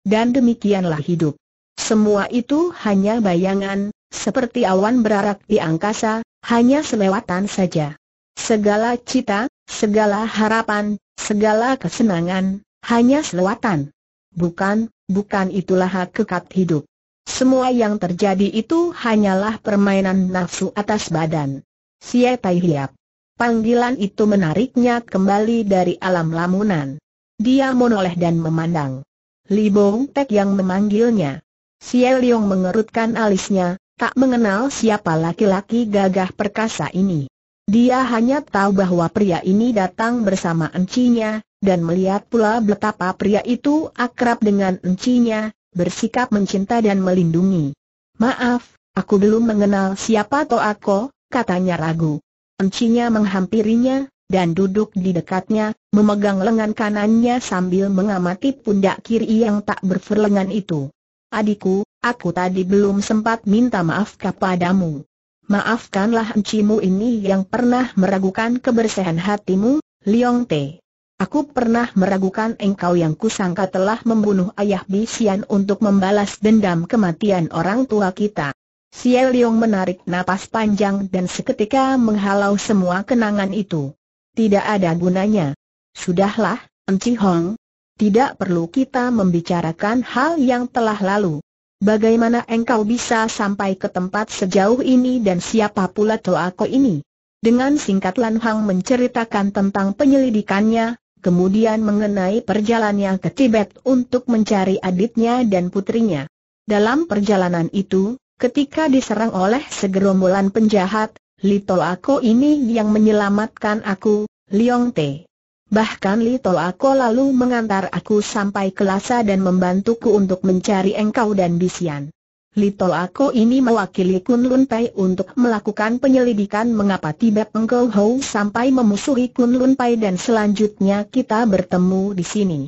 Dan demikianlah hidup. Semua itu hanya bayangan, seperti awan berarak di angkasa, hanya selewatan saja. Segala cita, segala harapan, segala kesenangan, hanya selewatan. Bukan, bukan itulah hak kekat hidup. Semua yang terjadi itu hanyalah permainan nafsu atas badan. Sia Tai Hiap. Panggilan itu menariknya kembali dari alam lamunan. Dia menoleh dan memandang. Li Bong Tek yang memanggilnya. Xie Liong mengerutkan alisnya, tak mengenal siapa laki-laki gagah perkasa ini. Dia hanya tahu bahwa pria ini datang bersama encinya, dan melihat pula betapa pria itu akrab dengan encinya, bersikap mencinta dan melindungi. Maaf, aku belum mengenal siapa Toako, katanya ragu. Encinya menghampirinya, dan duduk di dekatnya, memegang lengan kanannya sambil mengamati pundak kiri yang tak berferlengan itu. Adikku, aku tadi belum sempat minta maaf kepadamu. Maafkanlah encimu ini yang pernah meragukan kebersihan hatimu, Liong Te. Aku pernah meragukan engkau yang kusangka telah membunuh ayah Bisian untuk membalas dendam kematian orang tua kita. Xie Leong menarik napas panjang dan seketika menghalau semua kenangan itu. Tidak ada gunanya. Sudahlah, Enci Hong. Tidak perlu kita membicarakan hal yang telah lalu. Bagaimana engkau bisa sampai ke tempat sejauh ini dan siapa pula Toako ini? Dengan singkat Lan Hang menceritakan tentang penyelidikannya, kemudian mengenai perjalannya ke Tibet untuk mencari adiknya dan putrinya. Dalam perjalanan itu, ketika diserang oleh segerombolan penjahat, Litol Ako ini yang menyelamatkan aku, Liong Te. Bahkan Litol Ako lalu mengantar aku sampai ke Lhasa dan membantuku untuk mencari engkau dan Bisian. Litol aku ini mewakili Lun Pai untuk melakukan penyelidikan mengapa Tibet Engkau Hou sampai memusuhi Lun Pai dan selanjutnya kita bertemu di sini.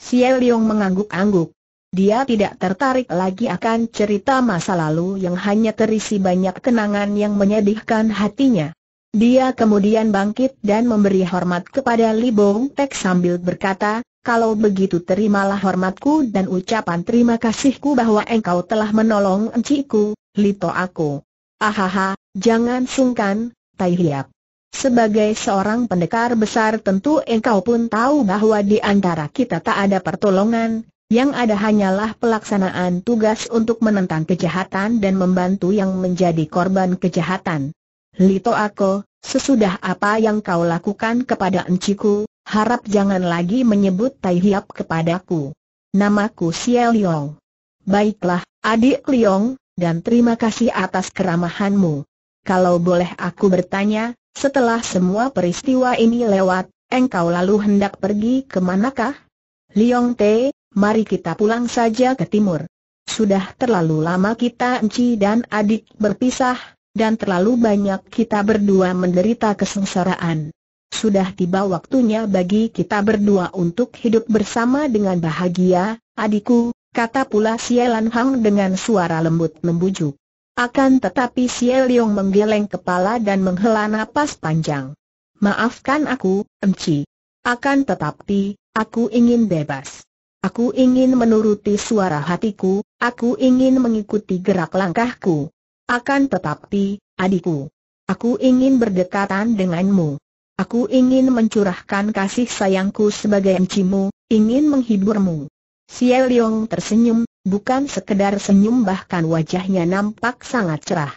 Xie Liong mengangguk-angguk. Dia tidak tertarik lagi akan cerita masa lalu yang hanya terisi banyak kenangan yang menyedihkan hatinya. Dia kemudian bangkit dan memberi hormat kepada Li Bong Tek sambil berkata, kalau begitu terimalah hormatku dan ucapan terima kasihku bahwa engkau telah menolong enciku, Lito aku. Ahaha, jangan sungkan, Tai Hiap. Sebagai seorang pendekar besar tentu engkau pun tahu bahwa di antara kita tak ada pertolongan, yang ada hanyalah pelaksanaan tugas untuk menentang kejahatan dan membantu yang menjadi korban kejahatan. Lito aku, sesudah apa yang kau lakukan kepada enciku, Harap jangan lagi menyebut Tai Hiap kepadaku. Namaku Xie Liong. Baiklah, adik Liong, dan terima kasih atas keramahanmu. Kalau boleh aku bertanya, setelah semua peristiwa ini lewat, engkau lalu hendak pergi ke manakah? Liong Te, mari kita pulang saja ke timur. Sudah terlalu lama kita Enci dan adik berpisah, dan terlalu banyak kita berdua menderita kesengsaraan sudah tiba waktunya bagi kita berdua untuk hidup bersama dengan bahagia, adikku, kata pula Sielan Hang dengan suara lembut membujuk. Akan tetapi Siel Yong menggeleng kepala dan menghela napas panjang. Maafkan aku, Emci. Akan tetapi, aku ingin bebas. Aku ingin menuruti suara hatiku, aku ingin mengikuti gerak langkahku. Akan tetapi, adikku, aku ingin berdekatan denganmu. Aku ingin mencurahkan kasih sayangku sebagai encimu, ingin menghiburmu. Xie Yong tersenyum, bukan sekedar senyum bahkan wajahnya nampak sangat cerah.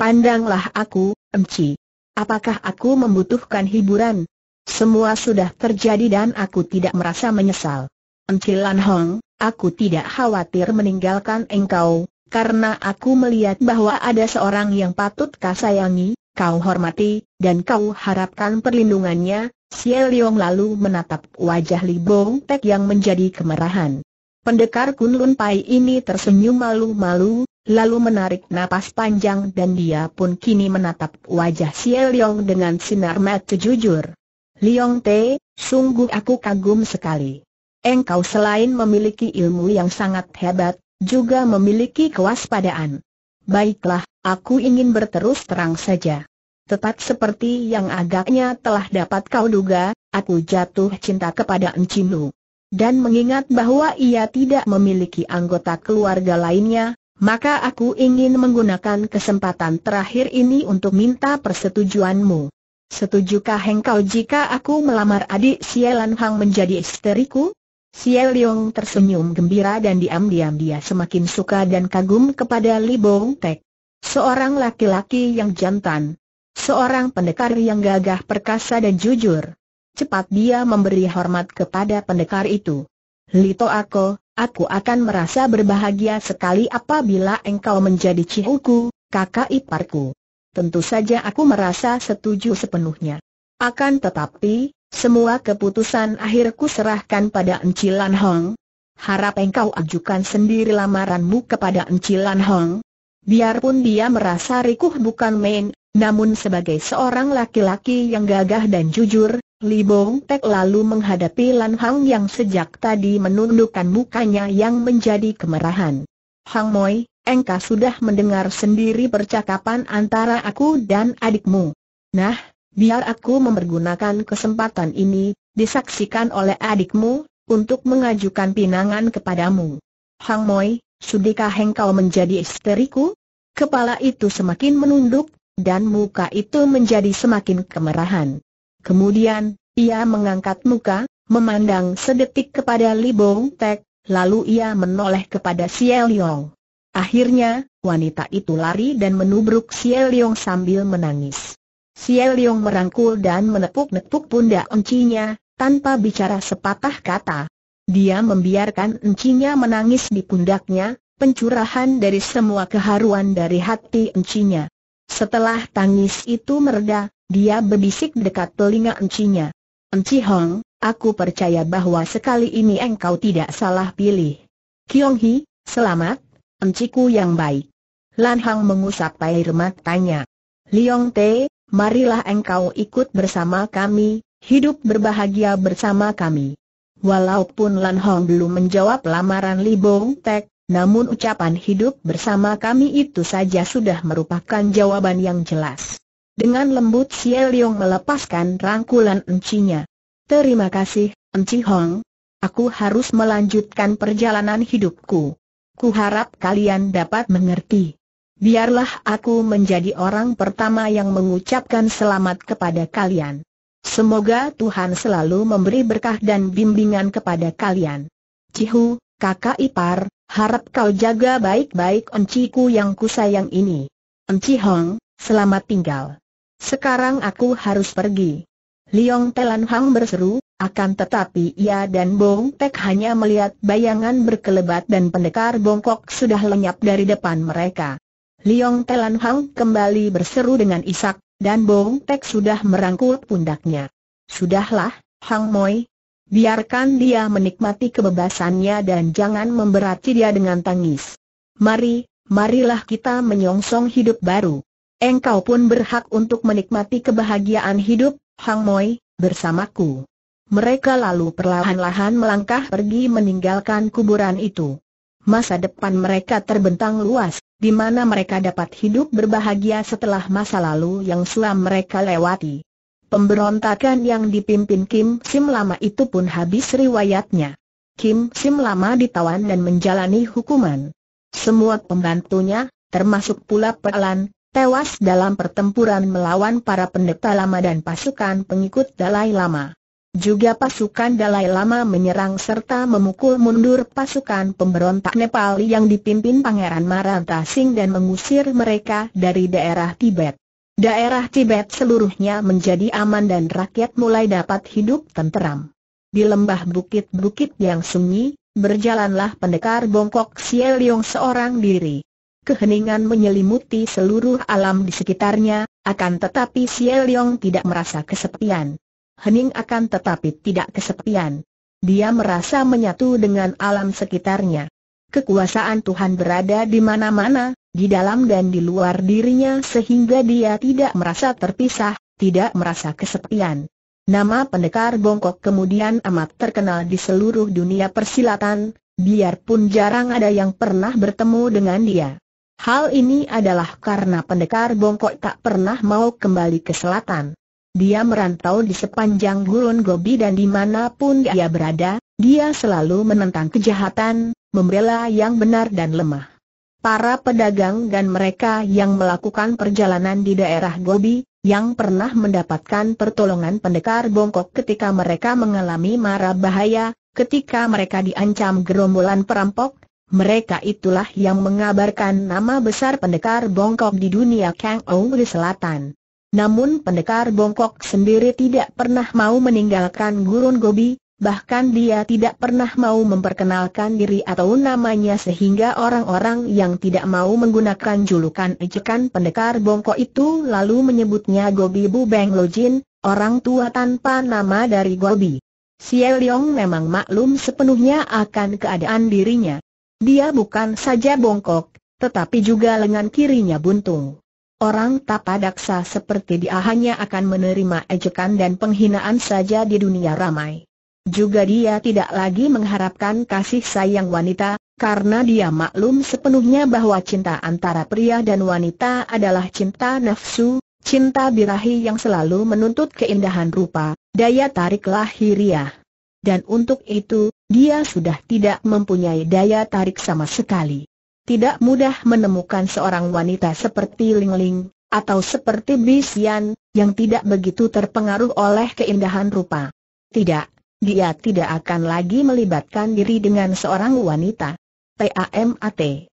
Pandanglah aku, emci. Apakah aku membutuhkan hiburan? Semua sudah terjadi dan aku tidak merasa menyesal. Emci Lan Hong, aku tidak khawatir meninggalkan engkau, karena aku melihat bahwa ada seorang yang patut kau sayangi, kau hormati, dan kau harapkan perlindungannya, Xie Liong lalu menatap wajah Li Bong Tek yang menjadi kemerahan. Pendekar Kunlun Pai ini tersenyum malu-malu, lalu menarik napas panjang dan dia pun kini menatap wajah Xie Liong dengan sinar mata jujur. Liong Te, sungguh aku kagum sekali. Engkau selain memiliki ilmu yang sangat hebat, juga memiliki kewaspadaan. Baiklah, Aku ingin berterus terang saja. Tepat seperti yang agaknya telah dapat kau duga, aku jatuh cinta kepada Encimu. Dan mengingat bahwa ia tidak memiliki anggota keluarga lainnya, maka aku ingin menggunakan kesempatan terakhir ini untuk minta persetujuanmu. Setujukah engkau jika aku melamar adik Sielan Hang menjadi istriku? Siel Yong tersenyum gembira dan diam-diam dia semakin suka dan kagum kepada Li Bong Tek. Seorang laki-laki yang jantan. Seorang pendekar yang gagah perkasa dan jujur. Cepat dia memberi hormat kepada pendekar itu. Lito Ako, aku akan merasa berbahagia sekali apabila engkau menjadi cihuku, kakak iparku. Tentu saja aku merasa setuju sepenuhnya. Akan tetapi, semua keputusan akhirku serahkan pada Encilan Hong. Harap engkau ajukan sendiri lamaranmu kepada Encilan Hong, Biarpun dia merasa rikuh bukan main, namun sebagai seorang laki-laki yang gagah dan jujur, Li Bong Tek lalu menghadapi Lan Hang yang sejak tadi menundukkan mukanya yang menjadi kemerahan. Hang Moi, engkau sudah mendengar sendiri percakapan antara aku dan adikmu. Nah, biar aku mempergunakan kesempatan ini, disaksikan oleh adikmu, untuk mengajukan pinangan kepadamu. Hang Moi, sudikah engkau menjadi istriku? Kepala itu semakin menunduk, dan muka itu menjadi semakin kemerahan. Kemudian, ia mengangkat muka, memandang sedetik kepada Li Bong Tek, lalu ia menoleh kepada Xie Liong. Akhirnya, wanita itu lari dan menubruk Xie Liong sambil menangis. Xie Liong merangkul dan menepuk-nepuk pundak encinya, tanpa bicara sepatah kata. Dia membiarkan encinya menangis di pundaknya, pencurahan dari semua keharuan dari hati encinya. Setelah tangis itu mereda, dia berbisik dekat telinga encinya. Enci Hong, aku percaya bahwa sekali ini engkau tidak salah pilih. Kiong Hi, selamat, enciku yang baik. Lan Hang mengusap air matanya. Liong Te, marilah engkau ikut bersama kami, hidup berbahagia bersama kami. Walaupun Lan Hong belum menjawab lamaran Li Bong Tek, namun ucapan hidup bersama kami itu saja sudah merupakan jawaban yang jelas. Dengan lembut Xie Liong melepaskan rangkulan encinya. Terima kasih, Enci Hong. Aku harus melanjutkan perjalanan hidupku. Ku harap kalian dapat mengerti. Biarlah aku menjadi orang pertama yang mengucapkan selamat kepada kalian. Semoga Tuhan selalu memberi berkah dan bimbingan kepada kalian. Cihu, kakak ipar, Harap kau jaga baik-baik enciku yang kusayang ini. Enci Hong, selamat tinggal. Sekarang aku harus pergi. Liong Telan Hang berseru, akan tetapi ia dan Bong Tek hanya melihat bayangan berkelebat dan pendekar bongkok sudah lenyap dari depan mereka. Liong Telan Hang kembali berseru dengan isak, dan Bong Tek sudah merangkul pundaknya. Sudahlah, Hang Moi, Biarkan dia menikmati kebebasannya dan jangan memberati dia dengan tangis. Mari, marilah kita menyongsong hidup baru. Engkau pun berhak untuk menikmati kebahagiaan hidup, Hang Moi, bersamaku. Mereka lalu perlahan-lahan melangkah pergi meninggalkan kuburan itu. Masa depan mereka terbentang luas, di mana mereka dapat hidup berbahagia setelah masa lalu yang suam mereka lewati. Pemberontakan yang dipimpin Kim Sim Lama itu pun habis riwayatnya. Kim Sim Lama ditawan dan menjalani hukuman. Semua pembantunya, termasuk pula Pelan, tewas dalam pertempuran melawan para pendeta lama dan pasukan pengikut Dalai Lama. Juga pasukan Dalai Lama menyerang serta memukul mundur pasukan pemberontak Nepal yang dipimpin Pangeran Maranta Singh dan mengusir mereka dari daerah Tibet. Daerah Tibet seluruhnya menjadi aman dan rakyat mulai dapat hidup tenteram. Di lembah bukit-bukit yang sunyi, berjalanlah pendekar bongkok Sieliong seorang diri. Keheningan menyelimuti seluruh alam di sekitarnya, akan tetapi Sieliong tidak merasa kesepian. Hening akan tetapi tidak kesepian. Dia merasa menyatu dengan alam sekitarnya. Kekuasaan Tuhan berada di mana-mana, di dalam dan di luar dirinya sehingga dia tidak merasa terpisah, tidak merasa kesepian. Nama pendekar bongkok kemudian amat terkenal di seluruh dunia persilatan, biarpun jarang ada yang pernah bertemu dengan dia. Hal ini adalah karena pendekar bongkok tak pernah mau kembali ke selatan. Dia merantau di sepanjang gurun Gobi dan dimanapun dia berada, dia selalu menentang kejahatan, membela yang benar dan lemah para pedagang dan mereka yang melakukan perjalanan di daerah Gobi, yang pernah mendapatkan pertolongan pendekar bongkok ketika mereka mengalami mara bahaya, ketika mereka diancam gerombolan perampok, mereka itulah yang mengabarkan nama besar pendekar bongkok di dunia Kang Ou di selatan. Namun pendekar bongkok sendiri tidak pernah mau meninggalkan gurun Gobi, bahkan dia tidak pernah mau memperkenalkan diri atau namanya sehingga orang-orang yang tidak mau menggunakan julukan ejekan pendekar bongkok itu lalu menyebutnya Gobi Bu Beng Lojin, orang tua tanpa nama dari Gobi. Xie Yong memang maklum sepenuhnya akan keadaan dirinya. Dia bukan saja bongkok, tetapi juga lengan kirinya buntung. Orang tak padaksa seperti dia hanya akan menerima ejekan dan penghinaan saja di dunia ramai. Juga dia tidak lagi mengharapkan kasih sayang wanita, karena dia maklum sepenuhnya bahwa cinta antara pria dan wanita adalah cinta nafsu, cinta birahi yang selalu menuntut keindahan rupa, daya tarik lahiriah. Dan untuk itu, dia sudah tidak mempunyai daya tarik sama sekali. Tidak mudah menemukan seorang wanita seperti Ling Ling, atau seperti Bisian, yang tidak begitu terpengaruh oleh keindahan rupa. Tidak, dia tidak akan lagi melibatkan diri dengan seorang wanita. PAMAT